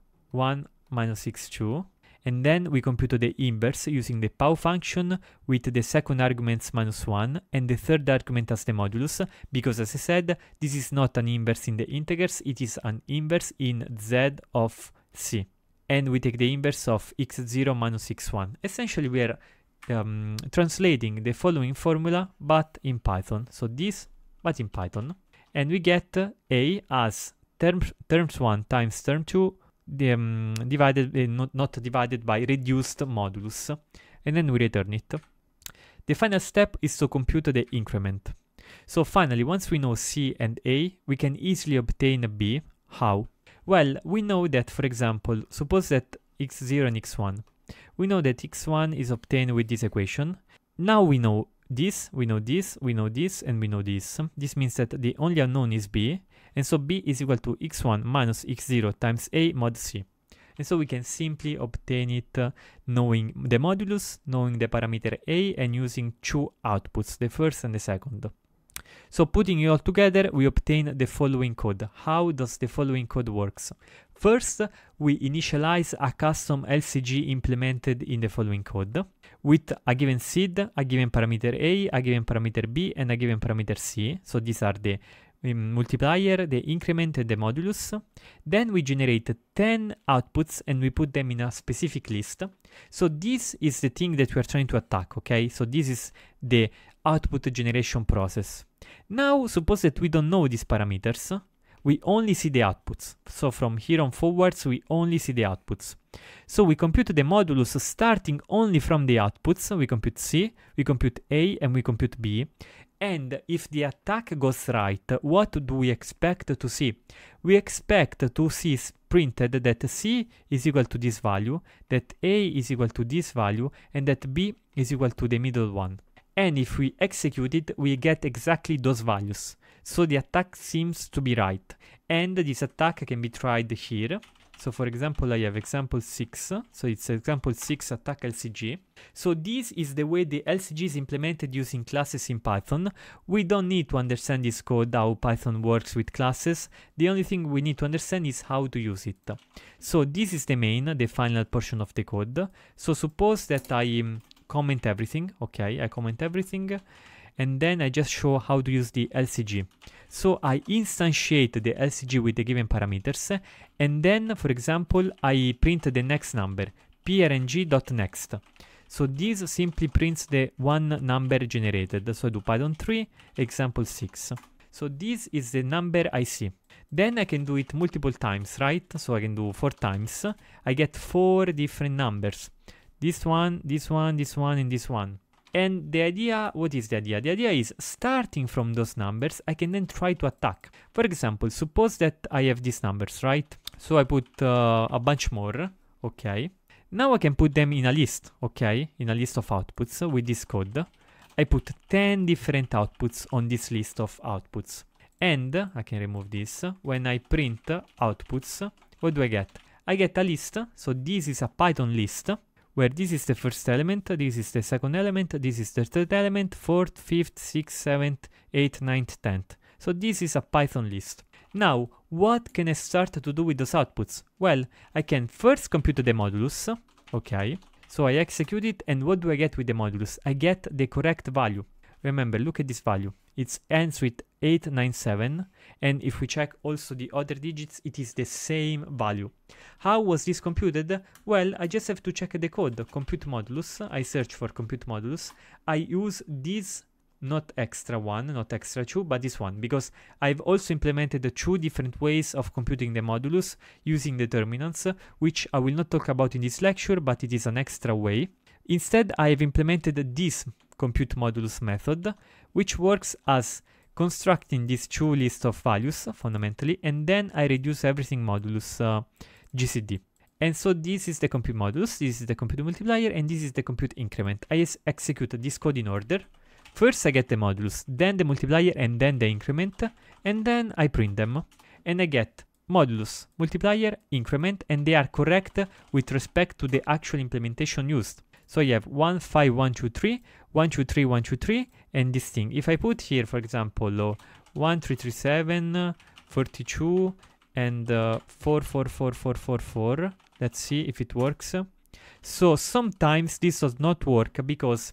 minus x2 and then we compute the inverse using the POW function with the second argument minus 1 and the third argument as the modulus, because as I said, this is not an inverse in the integers, it is an inverse in z of c. And we take the inverse of x0 minus x1. Essentially we are um, translating the following formula, but in Python. So this, but in Python. And we get a as term, terms 1 times term 2 um, divided, uh, not, not divided by reduced modulus, and then we return it. The final step is to compute the increment. So finally, once we know C and A, we can easily obtain B. How? Well, we know that, for example, suppose that x0 and x1. We know that x1 is obtained with this equation. Now we know this, we know this, we know this, and we know this. This means that the only unknown is b, and so b is equal to x1 minus x0 times a mod c. And so we can simply obtain it uh, knowing the modulus, knowing the parameter a and using two outputs, the first and the second. So putting it all together, we obtain the following code. How does the following code works? First, we initialize a custom LCG implemented in the following code with a given seed, a given parameter A, a given parameter B, and a given parameter C. So these are the multiplier, the increment and the modulus. Then we generate 10 outputs and we put them in a specific list. So this is the thing that we are trying to attack, okay? So this is the output generation process. Now, suppose that we don't know these parameters, we only see the outputs. So from here on forwards, we only see the outputs. So we compute the modulus starting only from the outputs. We compute C, we compute A, and we compute B. And if the attack goes right, what do we expect to see? We expect to see printed that C is equal to this value, that A is equal to this value, and that B is equal to the middle one. And if we execute it, we get exactly those values. So the attack seems to be right. And this attack can be tried here. So for example, I have example 6. So it's example 6 attack LCG. So this is the way the LCG is implemented using classes in Python. We don't need to understand this code, how Python works with classes. The only thing we need to understand is how to use it. So this is the main, the final portion of the code. So suppose that I um, comment everything. Okay, I comment everything and then I just show how to use the LCG. So I instantiate the LCG with the given parameters and then, for example, I print the next number, prng.next. So this simply prints the one number generated. So I do Python 3, example 6. So this is the number I see. Then I can do it multiple times, right? So I can do four times. I get four different numbers. This one, this one, this one, and this one. And the idea, what is the idea? The idea is starting from those numbers, I can then try to attack. For example, suppose that I have these numbers, right? So I put uh, a bunch more, okay. Now I can put them in a list, okay, in a list of outputs with this code. I put 10 different outputs on this list of outputs. And I can remove this. When I print outputs, what do I get? I get a list, so this is a Python list where this is the first element, this is the second element, this is the third element, fourth, fifth, sixth, seventh, eighth, ninth, tenth. So this is a Python list. Now, what can I start to do with those outputs? Well, I can first compute the modulus, okay, so I execute it and what do I get with the modulus? I get the correct value. Remember, look at this value it ends with 897 and if we check also the other digits it is the same value. How was this computed? Well I just have to check the code compute modulus, I search for compute modulus, I use this not extra one, not extra two, but this one, because I've also implemented the two different ways of computing the modulus using determinants, which I will not talk about in this lecture, but it is an extra way. Instead, I have implemented this compute modulus method, which works as constructing these two lists of values uh, fundamentally, and then I reduce everything modulus uh, GCD. And so this is the compute modulus, this is the compute multiplier, and this is the compute increment. I execute this code in order. First I get the modulus, then the multiplier, and then the increment, and then I print them. And I get modulus, multiplier, increment, and they are correct with respect to the actual implementation used. So you have 1, 5, 1, 2, 3, one two three one two three and this thing if i put here for example uh, 1337 uh, 42 and uh, 444444 let's see if it works so sometimes this does not work because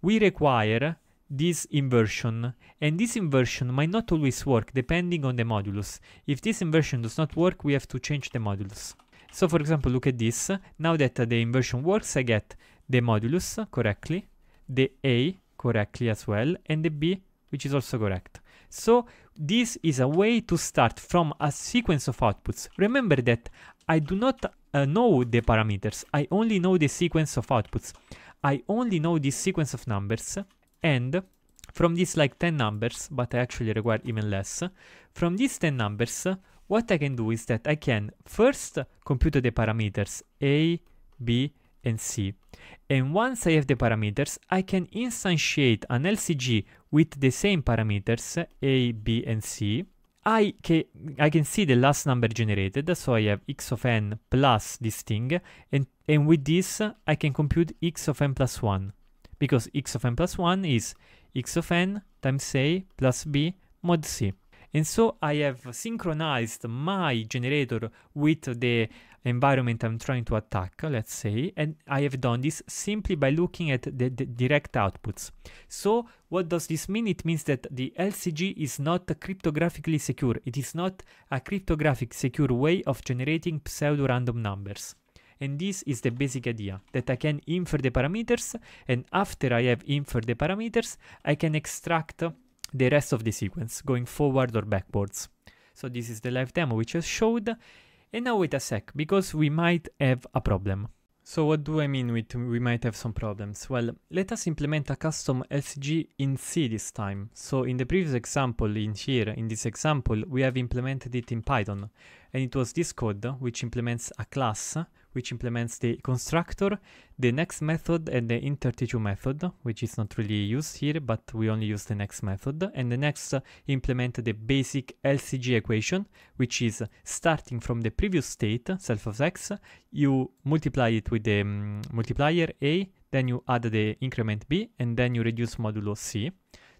we require this inversion and this inversion might not always work depending on the modulus if this inversion does not work we have to change the modulus so for example look at this now that uh, the inversion works i get the modulus correctly the A correctly as well, and the B, which is also correct. So this is a way to start from a sequence of outputs. Remember that I do not uh, know the parameters, I only know the sequence of outputs. I only know this sequence of numbers, and from these like 10 numbers, but I actually require even less, from these 10 numbers, what I can do is that I can first compute the parameters A, B, and C. And once I have the parameters, I can instantiate an LCG with the same parameters A, B, and C. I can, I can see the last number generated, so I have x of n plus this thing, and, and with this I can compute x of n plus 1, because x of n plus 1 is x of n times A plus B mod C. And so I have synchronized my generator with the environment I'm trying to attack, let's say, and I have done this simply by looking at the, the, direct outputs. So what does this mean? It means that the LCG is not cryptographically secure. It is not a cryptographic secure way of generating pseudo-random numbers. And this is the basic idea, that I can infer the parameters, and after I have inferred the parameters, I can extract the rest of the sequence, going forward or backwards. So this is the live demo which I showed. And now wait a sec, because we might have a problem. So what do I mean with we might have some problems? Well, let us implement a custom SG in C this time. So in the previous example in here, in this example, we have implemented it in Python. And it was this code which implements a class which implements the constructor, the next method and the interteacher method, which is not really used here, but we only use the next method. And the next uh, implement the basic LCG equation, which is starting from the previous state, self of x, you multiply it with the um, multiplier a, then you add the increment b, and then you reduce modulo c.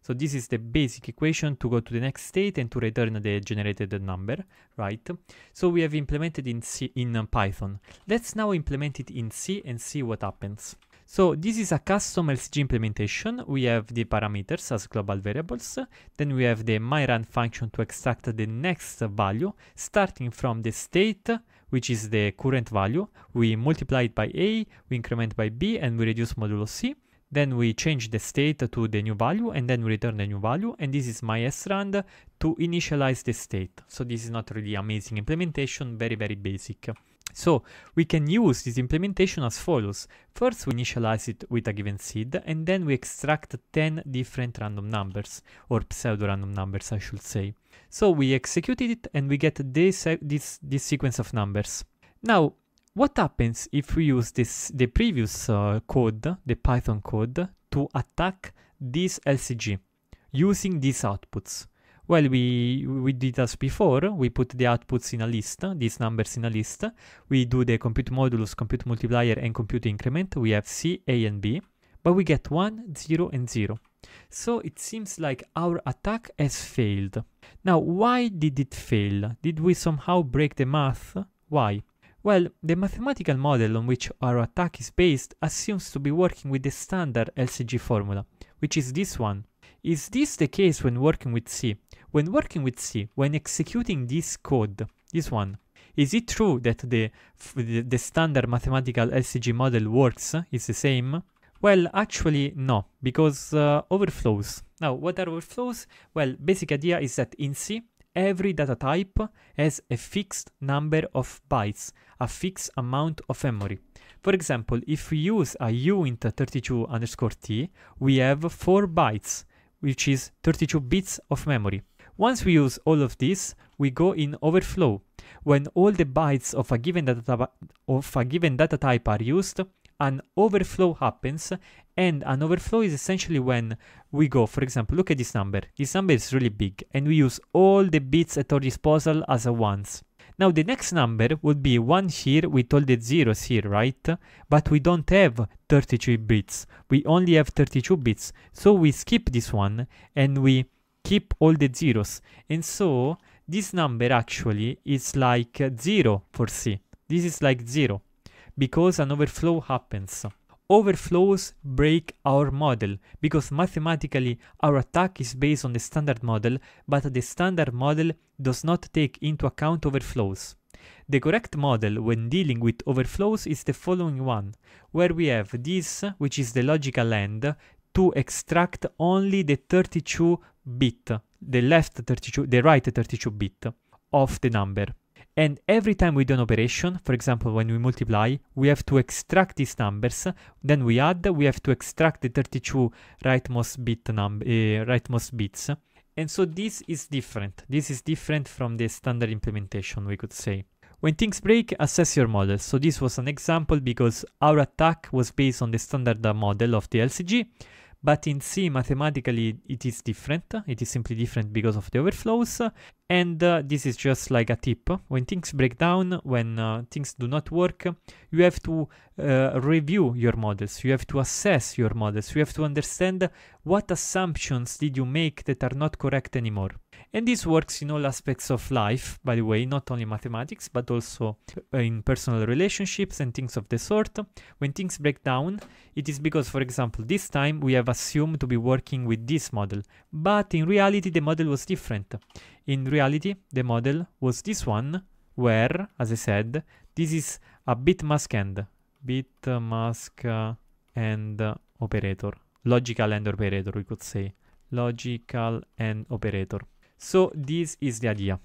So this is the basic equation to go to the next state and to return the generated number, right? So we have implemented in C in uh, Python. Let's now implement it in C and see what happens. So this is a custom LCG implementation. We have the parameters as global variables. Then we have the myrun function to extract the next value, starting from the state, which is the current value. We multiply it by A, we increment by B, and we reduce modulo C. Then we change the state to the new value and then we return the new value. And this is my srand to initialize the state. So this is not really amazing implementation, very, very basic. So we can use this implementation as follows. First we initialize it with a given seed and then we extract 10 different random numbers or pseudo random numbers I should say. So we executed it and we get this, this, this sequence of numbers. Now what happens if we use this the previous uh, code, the Python code, to attack this LCG using these outputs? Well, we, we did as before, we put the outputs in a list, these numbers in a list, we do the compute modulus, compute multiplier and compute increment, we have C, A and B, but we get 1, 0 and 0. So it seems like our attack has failed. Now, why did it fail? Did we somehow break the math? Why? Well, the mathematical model on which our attack is based assumes to be working with the standard LCG formula, which is this one. Is this the case when working with C? When working with C, when executing this code, this one, is it true that the, the standard mathematical LCG model works, is the same? Well, actually no, because uh, overflows. Now, what are overflows? Well, basic idea is that in C, every data type has a fixed number of bytes, a fixed amount of memory. For example, if we use a uint 32 underscore t, we have 4 bytes, which is 32 bits of memory. Once we use all of this, we go in overflow. When all the bytes of a given data, of a given data type are used, an overflow happens and an overflow is essentially when we go, for example, look at this number. This number is really big and we use all the bits at our disposal as a ones. Now the next number would be 1 here with all the zeros here, right? But we don't have 32 bits. We only have 32 bits. So we skip this one and we keep all the zeros. And so this number actually is like 0 for C. This is like 0 because an overflow happens. Overflows break our model because mathematically our attack is based on the standard model, but the standard model does not take into account overflows. The correct model when dealing with overflows is the following one, where we have this, which is the logical end, to extract only the 32 bit, the left 32, the right 32 bit of the number. And every time we do an operation, for example, when we multiply, we have to extract these numbers. Then we add, we have to extract the 32 rightmost bit num uh, rightmost bits. And so this is different. This is different from the standard implementation, we could say. When things break, assess your model. So this was an example because our attack was based on the standard model of the LCG but in C mathematically it is different. It is simply different because of the overflows. And uh, this is just like a tip. When things break down, when uh, things do not work, you have to uh, review your models. You have to assess your models. You have to understand what assumptions did you make that are not correct anymore. And this works in all aspects of life, by the way, not only mathematics, but also uh, in personal relationships and things of the sort. When things break down, it is because, for example, this time we have assumed to be working with this model, but in reality the model was different. In reality, the model was this one, where, as I said, this is a bit mask end, bit mask and uh, operator, logical and operator, we could say, logical and operator. So this is the idea.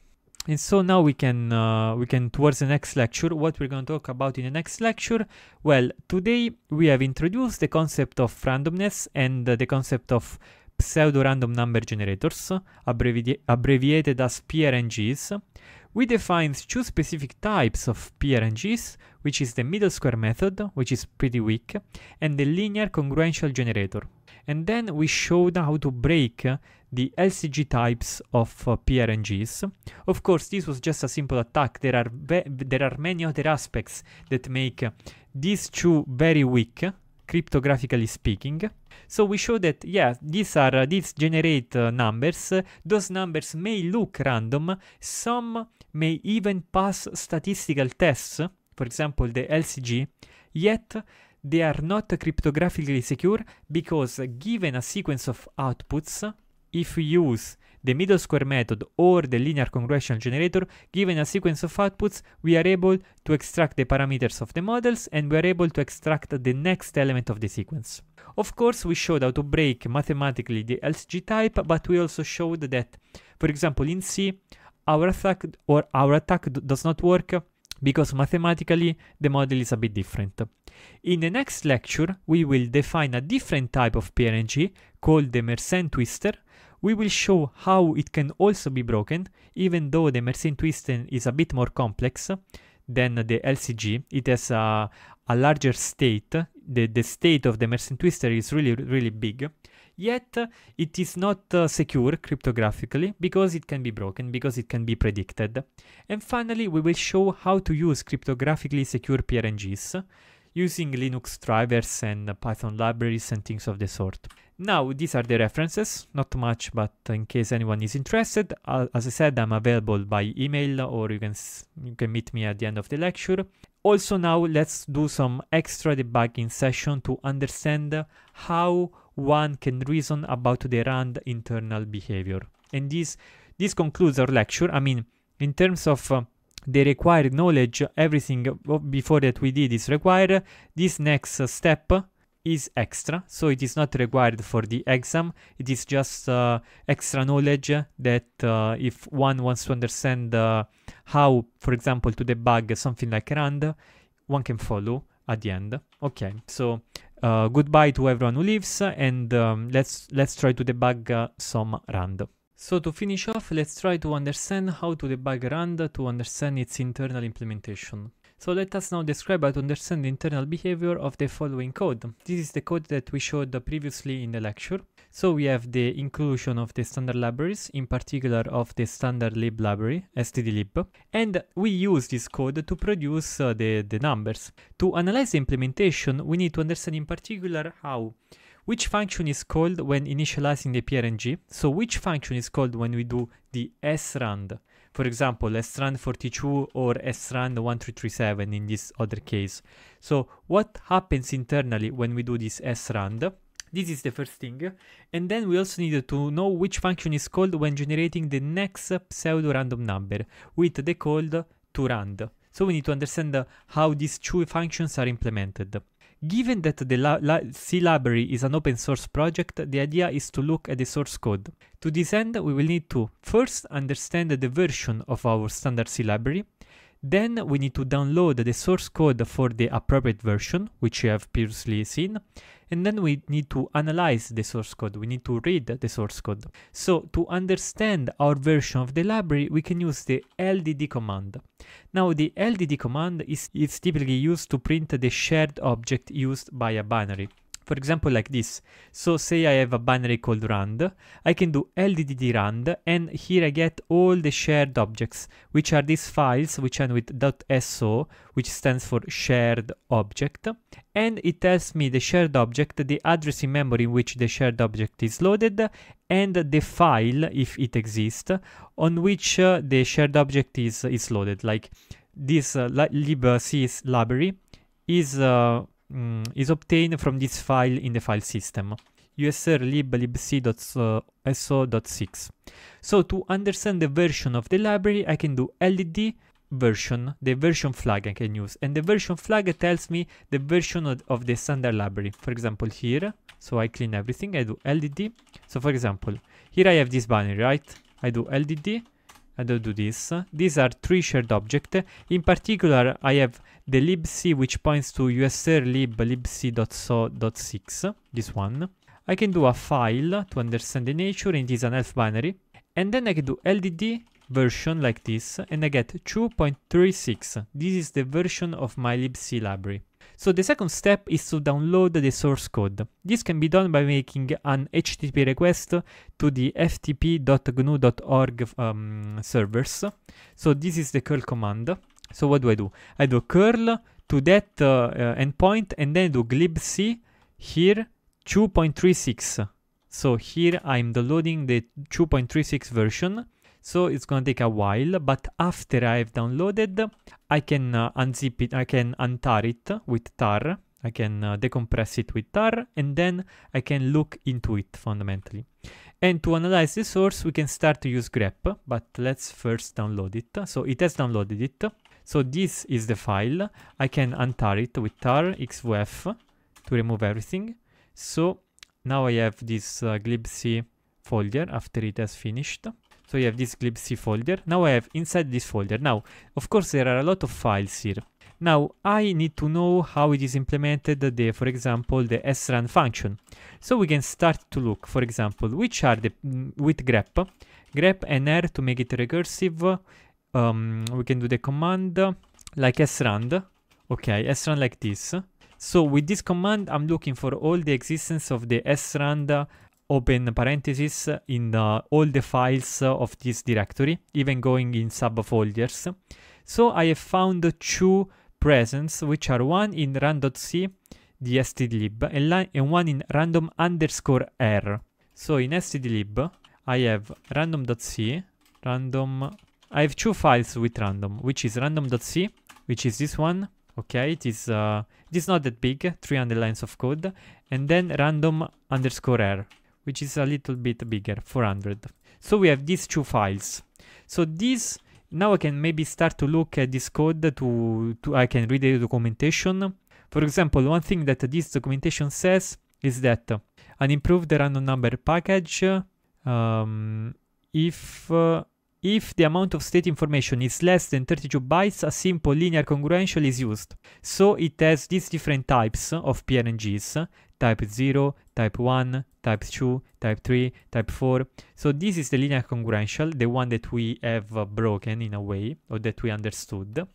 And so now we can uh, we can towards the next lecture. What we're going to talk about in the next lecture? Well, today we have introduced the concept of randomness and uh, the concept of pseudo-random number generators, abbrevi abbreviated as PRNGs. We defined two specific types of PRNGs, which is the middle square method, which is pretty weak, and the linear congruential generator, and then we showed how to break the LCG types of uh, PRNGs. Of course, this was just a simple attack. There are, there are many other aspects that make uh, these two very weak, cryptographically speaking. So we show that, yeah, these are, uh, these generate uh, numbers. Those numbers may look random. Some may even pass statistical tests, for example, the LCG, yet they are not cryptographically secure because given a sequence of outputs, if we use the middle square method or the linear congruential generator, given a sequence of outputs, we are able to extract the parameters of the models and we are able to extract the next element of the sequence. Of course, we showed how to break mathematically the LCG type, but we also showed that, for example, in C, our attack or our attack does not work because mathematically the model is a bit different. In the next lecture, we will define a different type of PRNG called the Mersenne twister. We will show how it can also be broken, even though the Mersenne twister is a bit more complex than the LCG. It has a, a larger state. The, the state of the Mersenne twister is really, really big. Yet it is not uh, secure cryptographically because it can be broken, because it can be predicted. And finally, we will show how to use cryptographically secure PRNGs using Linux drivers and Python libraries and things of the sort. Now, these are the references, not much, but in case anyone is interested, uh, as I said, I'm available by email or you can, you can meet me at the end of the lecture. Also now, let's do some extra debugging session to understand how one can reason about the rand internal behavior. And this, this concludes our lecture. I mean, in terms of uh, the required knowledge, everything before that we did is required. This next step is extra, so it is not required for the exam. It is just uh, extra knowledge that uh, if one wants to understand uh, how, for example, to debug something like Rand, one can follow at the end. Okay, so uh, goodbye to everyone who leaves and um, let's let's try to debug uh, some rand. So to finish off, let's try to understand how to debug rand to understand its internal implementation. So let us now describe and understand the internal behavior of the following code. This is the code that we showed previously in the lecture. So we have the inclusion of the standard libraries, in particular of the standard lib library, stdlib, and we use this code to produce uh, the, the numbers. To analyze the implementation, we need to understand in particular how which function is called when initializing the PRNG, so which function is called when we do the srand for example strand 42 or strand 1337 in this other case. So what happens internally when we do this strand? This is the first thing. And then we also need to know which function is called when generating the next pseudo-random number with the called rand. So we need to understand how these two functions are implemented. Given that the C library is an open source project, the idea is to look at the source code. To this end, we will need to first understand the version of our standard C library, then we need to download the source code for the appropriate version, which you have previously seen, and then we need to analyze the source code, we need to read the source code. So to understand our version of the library, we can use the LDD command. Now the LDD command is, is typically used to print the shared object used by a binary. For example, like this. So say I have a binary called rand, I can do ldd rand and here I get all the shared objects, which are these files which end with .so, which stands for shared object, and it tells me the shared object, the address in memory in which the shared object is loaded, and the file, if it exists, on which uh, the shared object is, is loaded, like this uh, libc library is uh, Mm, is obtained from this file in the file system usr lib libc.so.6. So to understand the version of the library, I can do ld version, the version flag I can use. And the version flag tells me the version of, of the standard library. For example, here, so I clean everything, I do ldd. So for example, here I have this binary, right? I do and I don't do this. These are three shared objects. In particular, I have the libc which points to usrlib libc.so.6, this one. I can do a file to understand the nature and it is an elf binary. And then I can do LDD version like this and I get 2.36. This is the version of my libc library. So the second step is to download the source code. This can be done by making an HTTP request to the ftp.gnu.org um, servers. So this is the curl command. So what do I do? I do curl to that uh, uh, endpoint and then do glibc here 2.36. So here I'm downloading the 2.36 version. So it's gonna take a while, but after I've downloaded, I can uh, unzip it, I can untar it with tar, I can uh, decompress it with tar, and then I can look into it fundamentally. And to analyze the source, we can start to use grep, but let's first download it. So it has downloaded it. So this is the file. I can untar it with tar xvf to remove everything. So now I have this uh, glibc folder after it has finished. So you have this glibc folder. Now I have inside this folder. Now, of course, there are a lot of files here. Now I need to know how it is implemented the, for example, the srun function. So we can start to look, for example, which are the, mm, with grep, grep and r to make it recursive, um, we can do the command uh, like srand. Okay, srand like this. So with this command, I'm looking for all the existence of the srand uh, open parenthesis uh, in all the files of this directory, even going in subfolders. So I have found two presents, which are one in run.c, the stdlib, and, and one in random underscore r. So in stdlib, I have random.c, random I have two files with random, which is random.c, which is this one. Okay, it is uh, it is not that big, 300 lines of code, and then random underscore r, which is a little bit bigger, 400. So we have these two files. So this now I can maybe start to look at this code to, to I can read the documentation. For example, one thing that this documentation says is that an improved random number package um, if uh, if the amount of state information is less than 32 bytes, a simple linear congruential is used. So it has these different types of PNGs, type 0, type 1, type 2, type 3, type 4. So this is the linear congruential, the one that we have uh, broken in a way, or that we understood.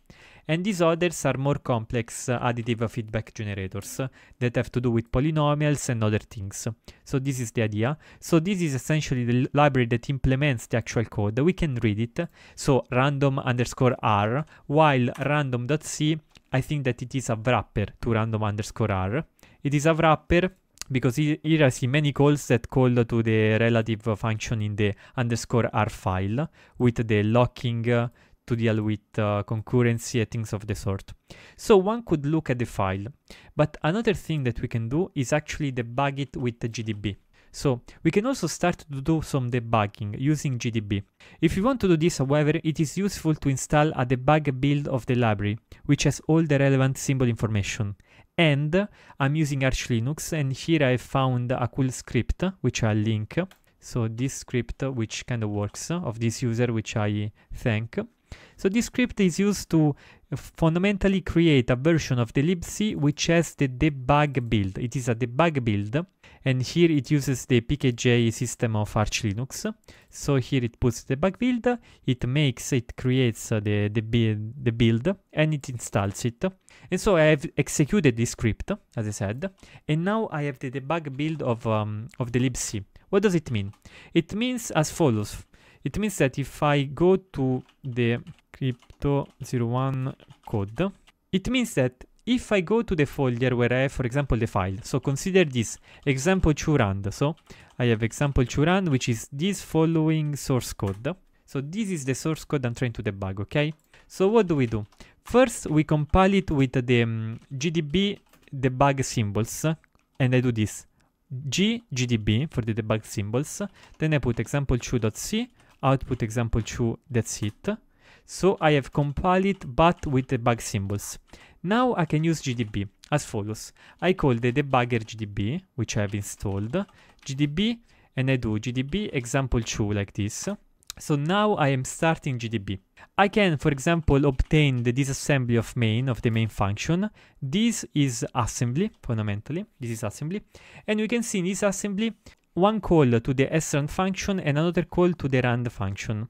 And these others are more complex uh, additive feedback generators that have to do with polynomials and other things. So this is the idea. So this is essentially the library that implements the actual code. We can read it. So random underscore r, while random.c, I think that it is a wrapper to random underscore r. It is a wrapper because here I see many calls that call to the relative function in the underscore r file with the locking uh, to deal with uh, concurrency and things of the sort. So one could look at the file, but another thing that we can do is actually debug it with the GDB. So we can also start to do some debugging using GDB. If you want to do this, however, it is useful to install a debug build of the library, which has all the relevant symbol information. And I'm using Arch Linux, and here I found a cool script, which I'll link. So this script, which kind of works, of this user, which I thank. So this script is used to fundamentally create a version of the libc which has the debug build. It is a debug build and here it uses the pkj system of Arch Linux. So here it puts the debug build, it makes, it creates uh, the, the, build, the build and it installs it. And so I have executed this script, as I said, and now I have the debug build of, um, of the libc. What does it mean? It means as follows. It means that if I go to the crypto01 code, it means that if I go to the folder where I have, for example, the file, so consider this example churand. So I have example churand, which is this following source code. So this is the source code I'm trying to debug, okay? So what do we do? First, we compile it with the um, GDB debug symbols, and I do this. G GDB for the debug symbols, then I put example2.c output example 2, that's it. So I have compiled it but with the bug symbols. Now I can use GDB as follows. I call the debugger GDB, which I have installed, GDB, and I do GDB example 2 like this. So now I am starting GDB. I can, for example, obtain the disassembly of main, of the main function. This is assembly, fundamentally, this is assembly. And we can see in this assembly, one call to the srand function and another call to the rand function.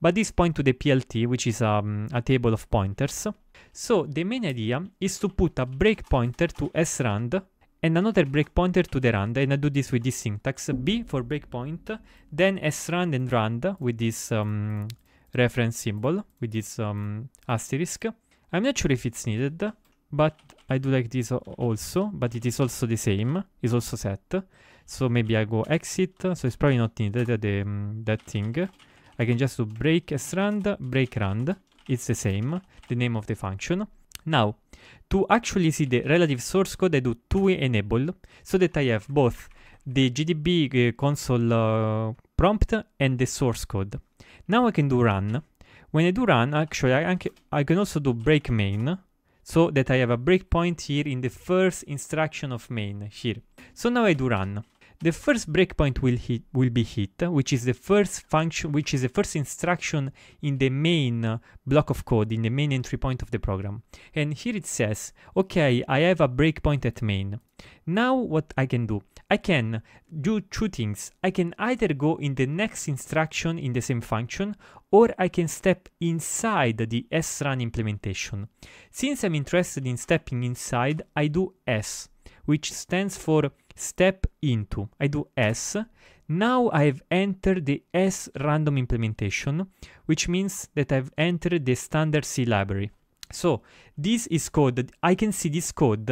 But this point to the PLT, which is um, a table of pointers. So the main idea is to put a break pointer to srand and another break pointer to the rand, and I do this with this syntax, b for breakpoint, then srand and rand with this um, reference symbol, with this um, asterisk. I'm not sure if it's needed, but I do like this also, but it is also the same, is also set. So maybe I go exit, so it's probably not needed, uh, the, um, that thing. I can just do break strand, break rand. It's the same, the name of the function. Now, to actually see the relative source code, I do to enable, so that I have both the GDB uh, console uh, prompt and the source code. Now I can do run. When I do run, actually, I, I can also do break main, so that I have a breakpoint here in the first instruction of main here. So now I do run. The first breakpoint will, hit, will be hit, which is the first function, which is the first instruction in the main block of code, in the main entry point of the program. And here it says, okay, I have a breakpoint at main. Now what I can do? I can do two things. I can either go in the next instruction in the same function or I can step inside the srun implementation. Since I'm interested in stepping inside, I do s, which stands for step into. I do S. Now I've entered the S random implementation, which means that I've entered the standard C library. So this is code. I can see this code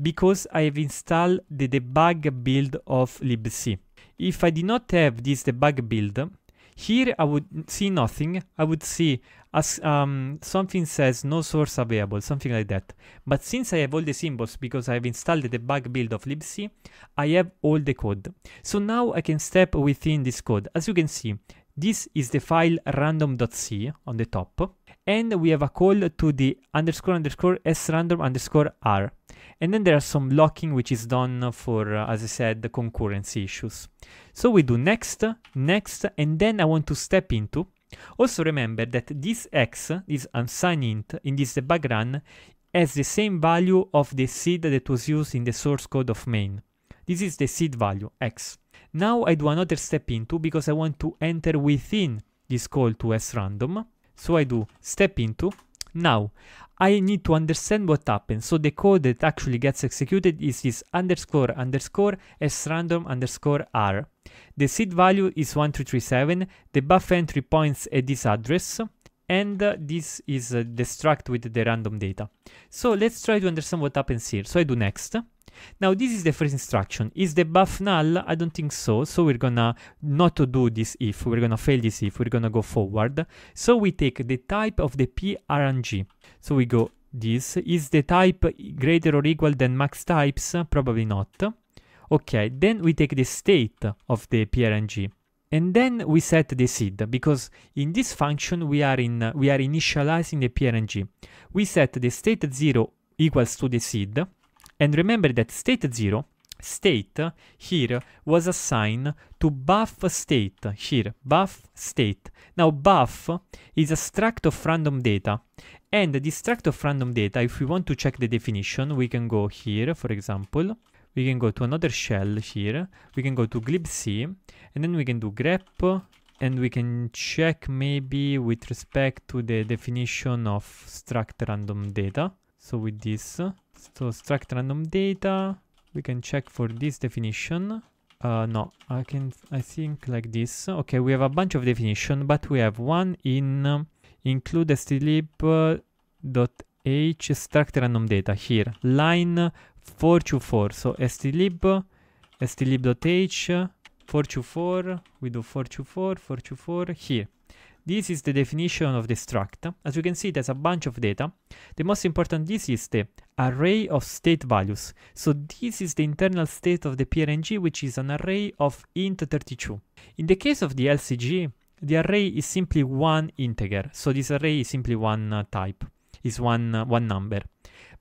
because I have installed the debug build of libc. If I did not have this debug build, here I would see nothing, I would see as um, something says no source available, something like that. But since I have all the symbols because I have installed the bug build of libc, I have all the code. So now I can step within this code. As you can see, this is the file random.c on the top, and we have a call to the underscore underscore s random underscore r. And then there are some locking which is done for, uh, as I said, the concurrency issues. So we do next, next, and then I want to step into. Also remember that this x, this unsigned int, in this debug run, has the same value of the seed that was used in the source code of main. This is the seed value, x. Now I do another step into because I want to enter within this call to srandom. So I do step into now, I need to understand what happened. So the code that actually gets executed is this underscore underscore s random underscore r. The seed value is 1337, the buff entry points at this address, and uh, this is uh, the struct with the random data. So let's try to understand what happens here. So I do next. Now this is the first instruction. Is the buff null? I don't think so. So we're gonna not to do this if, we're gonna fail this if, we're gonna go forward. So we take the type of the PRNG. So we go this, is the type greater or equal than max types? Probably not. Okay, then we take the state of the PRNG. And then we set the seed because in this function we are in we are initializing the PRNG. We set the state 0 equals to the seed and remember that state 0, state here was assigned to buff state here, buff state. Now buff is a struct of random data. And this struct of random data, if we want to check the definition, we can go here, for example, we can go to another shell here, we can go to glibc, and then we can do grep, and we can check maybe with respect to the definition of struct random data. So with this, so struct random data, we can check for this definition. Uh, no, I can, I think like this. Okay, we have a bunch of definition, but we have one in um, include include uh, dot h struct random data here, line 424. So stlib, h 424, we do 424, 424 here. This is the definition of the struct. As you can see, there's a bunch of data. The most important this is the array of state values. So this is the internal state of the PRNG, which is an array of int32. In the case of the LCG, the array is simply one integer. So this array is simply one uh, type, is one, uh, one number.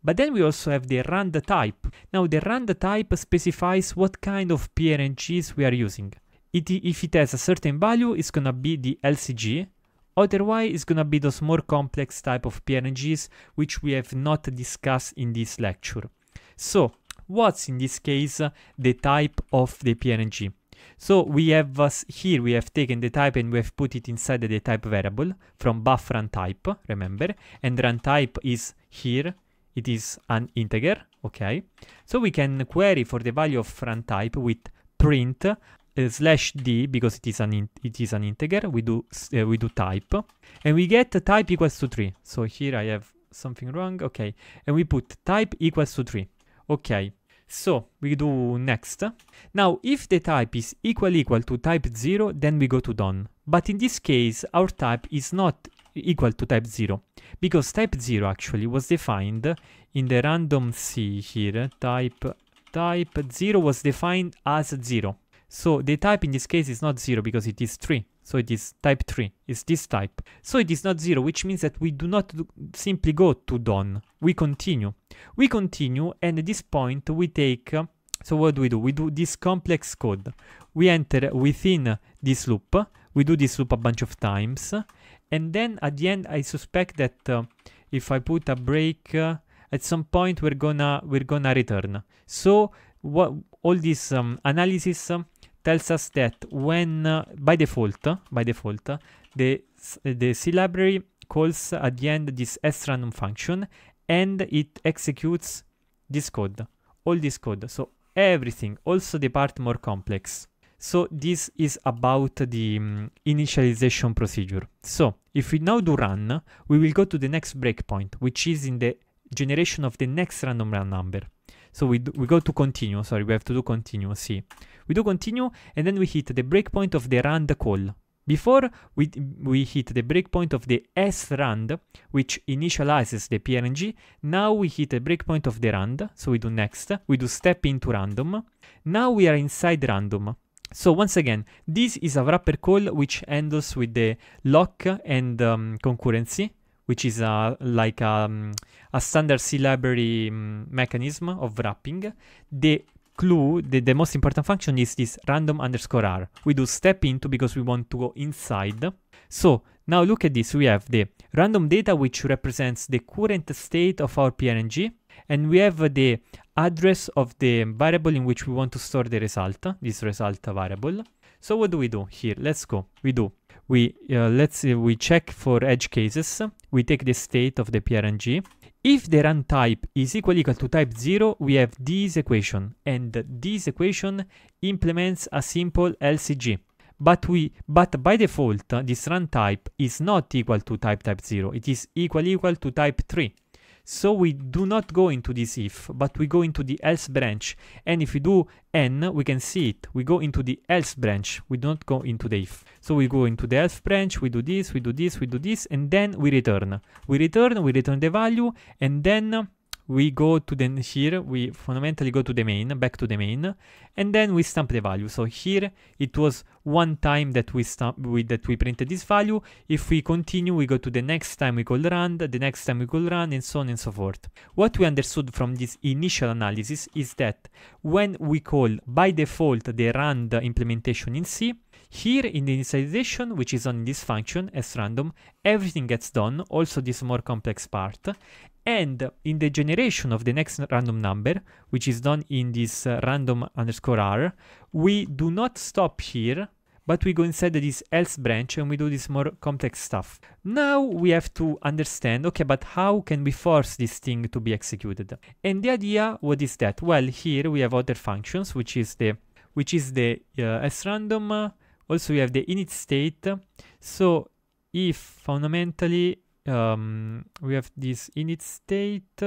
But then we also have the rand type. Now the rand type specifies what kind of PRNGs we are using. It, if it has a certain value, it's gonna be the LCG, Otherwise, it's gonna be those more complex type of PNGs which we have not discussed in this lecture. So, what's in this case uh, the type of the PNG? So we have uh, here we have taken the type and we have put it inside the type variable from buff type. remember, and run type is here, it is an integer, okay? So we can query for the value of run type with print uh, slash d because it is an it is an integer we do uh, we do type and we get type equals to 3 so here i have something wrong okay and we put type equals to 3 okay so we do next now if the type is equal equal to type 0 then we go to done but in this case our type is not equal to type 0 because type 0 actually was defined in the random c here type type 0 was defined as 0 so the type in this case is not 0 because it is 3. So it is type 3, it's this type. So it is not 0, which means that we do not do simply go to done, we continue. We continue and at this point we take, uh, so what do we do? We do this complex code. We enter within this loop, we do this loop a bunch of times, and then at the end I suspect that uh, if I put a break, uh, at some point we're gonna, we're gonna return. So what all this um, analysis um, tells us that when, uh, by default, by default, the, the C library calls at the end this s random function and it executes this code, all this code. So everything, also the part more complex. So this is about the um, initialization procedure. So if we now do run, we will go to the next breakpoint, which is in the generation of the next random run number. So we, we go to continue, sorry, we have to do continue, see. We do continue and then we hit the breakpoint of the rand call. Before we, we hit the breakpoint of the S rand, which initializes the PRNG. now we hit the breakpoint of the rand, so we do next, we do step into random. Now we are inside random. So once again, this is a wrapper call which handles with the lock and um, concurrency, which is a, like a, um, a standard C library um, mechanism of wrapping. The clue the, the most important function is this random underscore r. We do step into because we want to go inside. So now look at this, we have the random data which represents the current state of our PNG and we have the address of the variable in which we want to store the result, this result variable. So what do we do here? Let's go. We do. We uh, let's uh, we check for edge cases. We take the state of the PRNG. If the run type is equal equal to type 0, we have this equation, and this equation implements a simple LCG. But we, but by default, uh, this run type is not equal to type type 0, it is equal equal to type 3. So we do not go into this if, but we go into the else branch. And if we do n, we can see it. We go into the else branch. We don't go into the if. So we go into the else branch, we do this, we do this, we do this, and then we return. We return, we return the value, and then we go to the here, we fundamentally go to the main, back to the main, and then we stamp the value. So here it was one time that we stamp we, that we printed this value. If we continue, we go to the next time we call run, the next time we call run, and so on and so forth. What we understood from this initial analysis is that when we call by default the run implementation in C, here in the initialization, which is on this function as random, everything gets done, also this more complex part, and in the generation of the next random number, which is done in this uh, random underscore r, we do not stop here, but we go inside this else branch and we do this more complex stuff. Now we have to understand, okay, but how can we force this thing to be executed? And the idea, what is that? Well, here we have other functions, which is the which is the uh, srandom. Uh, also, we have the init state. So if fundamentally um, we have this init state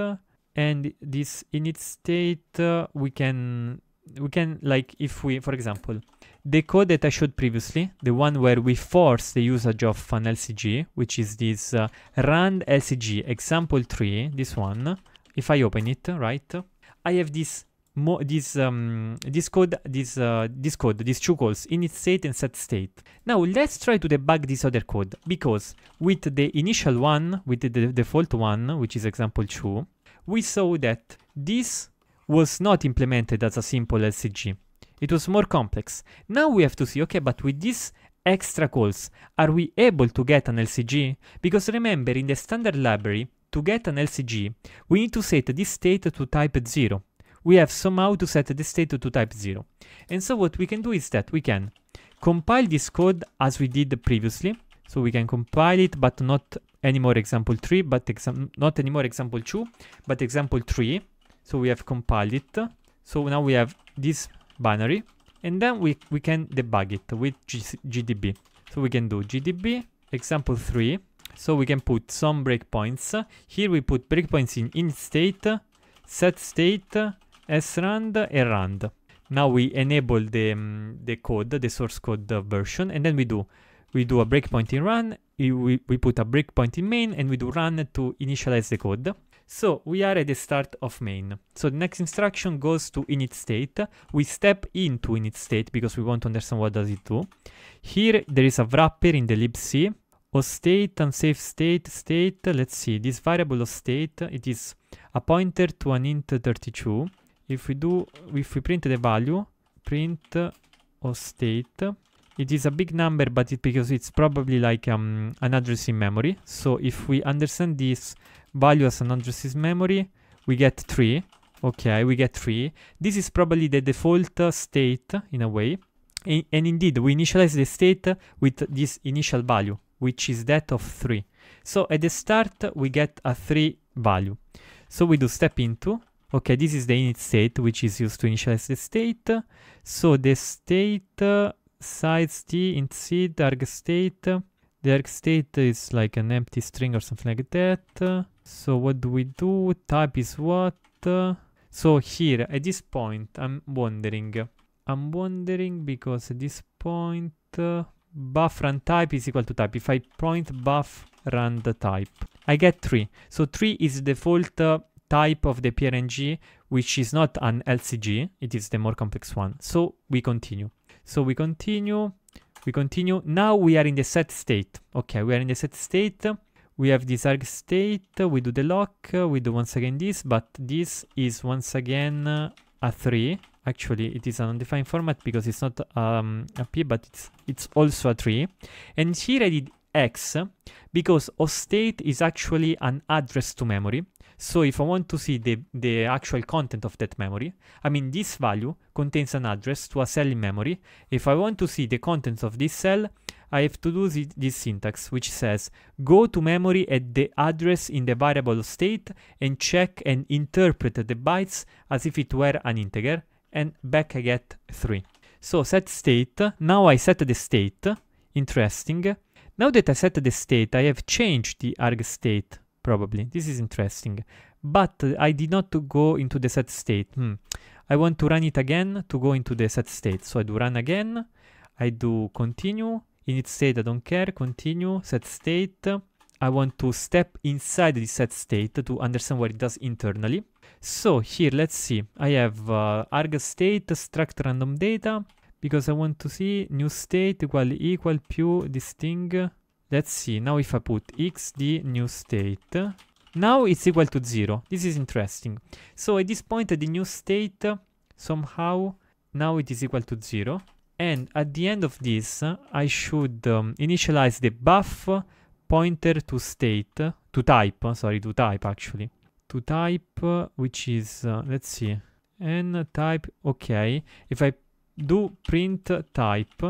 and this init state uh, we can we can like if we for example the code that I showed previously the one where we force the usage of an LCG which is this uh, run LCG example 3 this one if I open it right I have this this um, this code this uh, this code these two calls init state and set state now let's try to debug this other code because with the initial one with the, the default one which is example 2 we saw that this was not implemented as a simple lcg it was more complex now we have to see okay but with this extra calls are we able to get an lcg because remember in the standard library to get an lcg we need to set this state to type 0 we have somehow to set this state to type 0. And so what we can do is that we can compile this code as we did previously. So we can compile it, but not anymore example 3, but exam not anymore example 2, but example 3. So we have compiled it. So now we have this binary, and then we, we can debug it with GDB. So we can do GDB example 3. So we can put some breakpoints. Here we put breakpoints in in state, set state, srand rand. Now we enable the, um, the code, the source code version, and then we do we do a breakpoint in run, we, we put a breakpoint in main, and we do run to initialize the code. So we are at the start of main. So the next instruction goes to init state. We step into init state because we want to understand what does it do. Here there is a wrapper in the libc. A state, unsafe state, state, let's see, this variable of state, it is a pointer to an int 32 if we do if we print the value print of state it is a big number but it because it's probably like um, an address in memory so if we understand this value as an address in memory we get 3 okay we get 3 this is probably the default uh, state in a way and indeed we initialize the state with this initial value which is that of 3 so at the start we get a 3 value so we do step into Okay, this is the init state, which is used to initialize the state. So the state uh, size t int seed arg state. The arg state is like an empty string or something like that. So what do we do? Type is what? So here, at this point, I'm wondering. I'm wondering because at this point, uh, buff run type is equal to type. If I point buff run the type, I get 3. So 3 is default uh, type of the PNG, which is not an LCG, it is the more complex one. So we continue. So we continue, we continue. Now we are in the set state. Okay, we are in the set state. We have this arg state, we do the lock, we do once again this, but this is once again a 3. Actually, it is an undefined format because it's not um, a P, but it's, it's also a 3. And here I did X because of state is actually an address to memory. So if I want to see the, the actual content of that memory, I mean this value contains an address to a cell in memory. If I want to see the contents of this cell, I have to do th this syntax, which says go to memory at the address in the variable state and check and interpret the bytes as if it were an integer, and back I get 3. So set state, now I set the state, interesting. Now that I set the state, I have changed the arg state probably. This is interesting. But I did not go into the set state. Hmm. I want to run it again to go into the set state. So I do run again. I do continue. Init state, I don't care. Continue. Set state. I want to step inside the set state to understand what it does internally. So here, let's see. I have uh, arg state, struct random data, because I want to see new state equal equal pu this thing Let's see, now if I put xd new state, now it's equal to 0. This is interesting. So at this point, the new state, somehow, now it is equal to 0. And at the end of this, I should um, initialize the buff pointer to state, to type, sorry, to type actually. To type, which is, uh, let's see, n type, okay. If I do print type,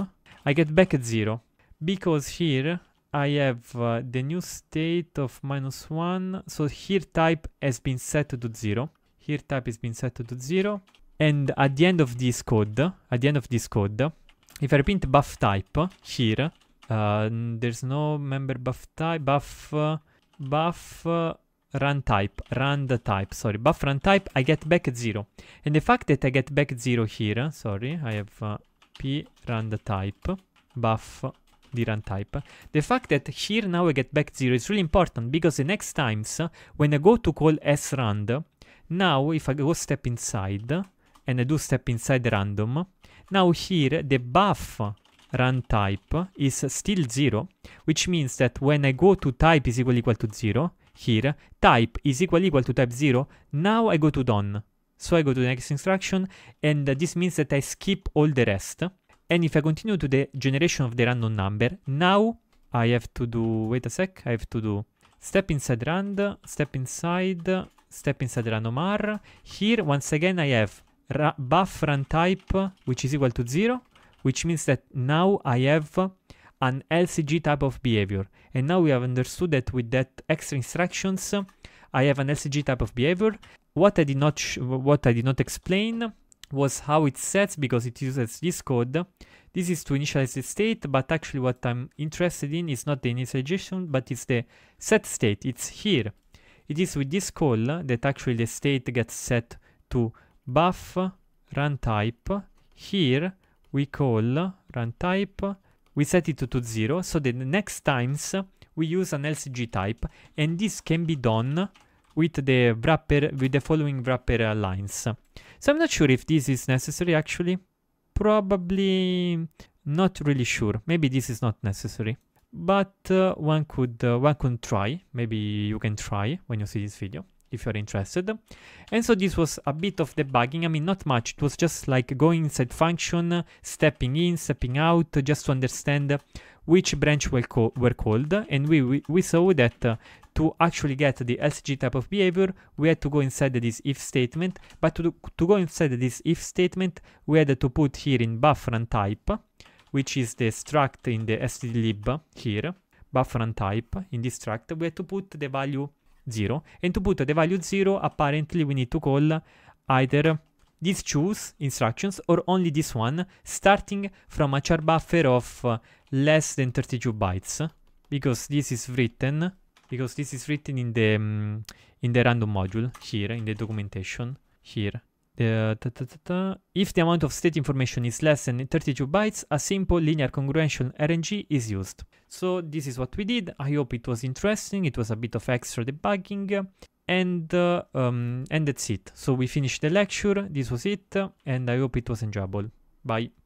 I get back at 0. Because here I have uh, the new state of minus one. So here type has been set to zero. Here type has been set to zero. And at the end of this code, at the end of this code, if I print buff type here, uh, there's no member buff type, buff, uh, buff run type, run the type, sorry, buff run type, I get back zero. And the fact that I get back zero here, sorry, I have uh, p run the type, buff the run type. The fact that here now I get back 0 is really important because the next times when I go to call srand, now if I go step inside and I do step inside random, now here the buff run type is still 0, which means that when I go to type is equal equal to 0, here type is equal equal to type 0, now I go to done. So I go to the next instruction and uh, this means that I skip all the rest and if I continue to the generation of the random number, now I have to do, wait a sec, I have to do step inside rand, step inside, step inside r. Here, once again, I have buff run type, which is equal to zero, which means that now I have an LCG type of behavior. And now we have understood that with that extra instructions, I have an LCG type of behavior. What I did not, what I did not explain was how it sets because it uses this code. This is to initialize the state, but actually what I'm interested in is not the initialization, but it's the set state. It's here. It is with this call that actually the state gets set to buff type. Here we call run type. We set it to, to 0 so that the next times we use an LCG type and this can be done with the wrapper with the following wrapper lines. So I'm not sure if this is necessary actually. Probably not really sure. Maybe this is not necessary. But uh, one could uh, one could try. Maybe you can try when you see this video if you're interested. And so this was a bit of debugging, I mean not much, it was just like going inside function, stepping in, stepping out, just to understand which branch were, co were called and we, we, we saw that uh, to actually get the SG type of behavior we had to go inside this if statement but to, to go inside this if statement we had to put here in buffer type which is the struct in the stdlib here buffer type in this struct we had to put the value 0 and to put the value 0 apparently we need to call either these choose instructions or only this one starting from a char buffer of uh, less than 32 bytes because this is written because this is written in the um, in the random module here in the documentation here uh, ta -ta -ta if the amount of state information is less than 32 bytes, a simple linear congruential RNG is used. So this is what we did. I hope it was interesting. It was a bit of extra debugging. And, uh, um, and that's it. So we finished the lecture. This was it. And I hope it was enjoyable. Bye.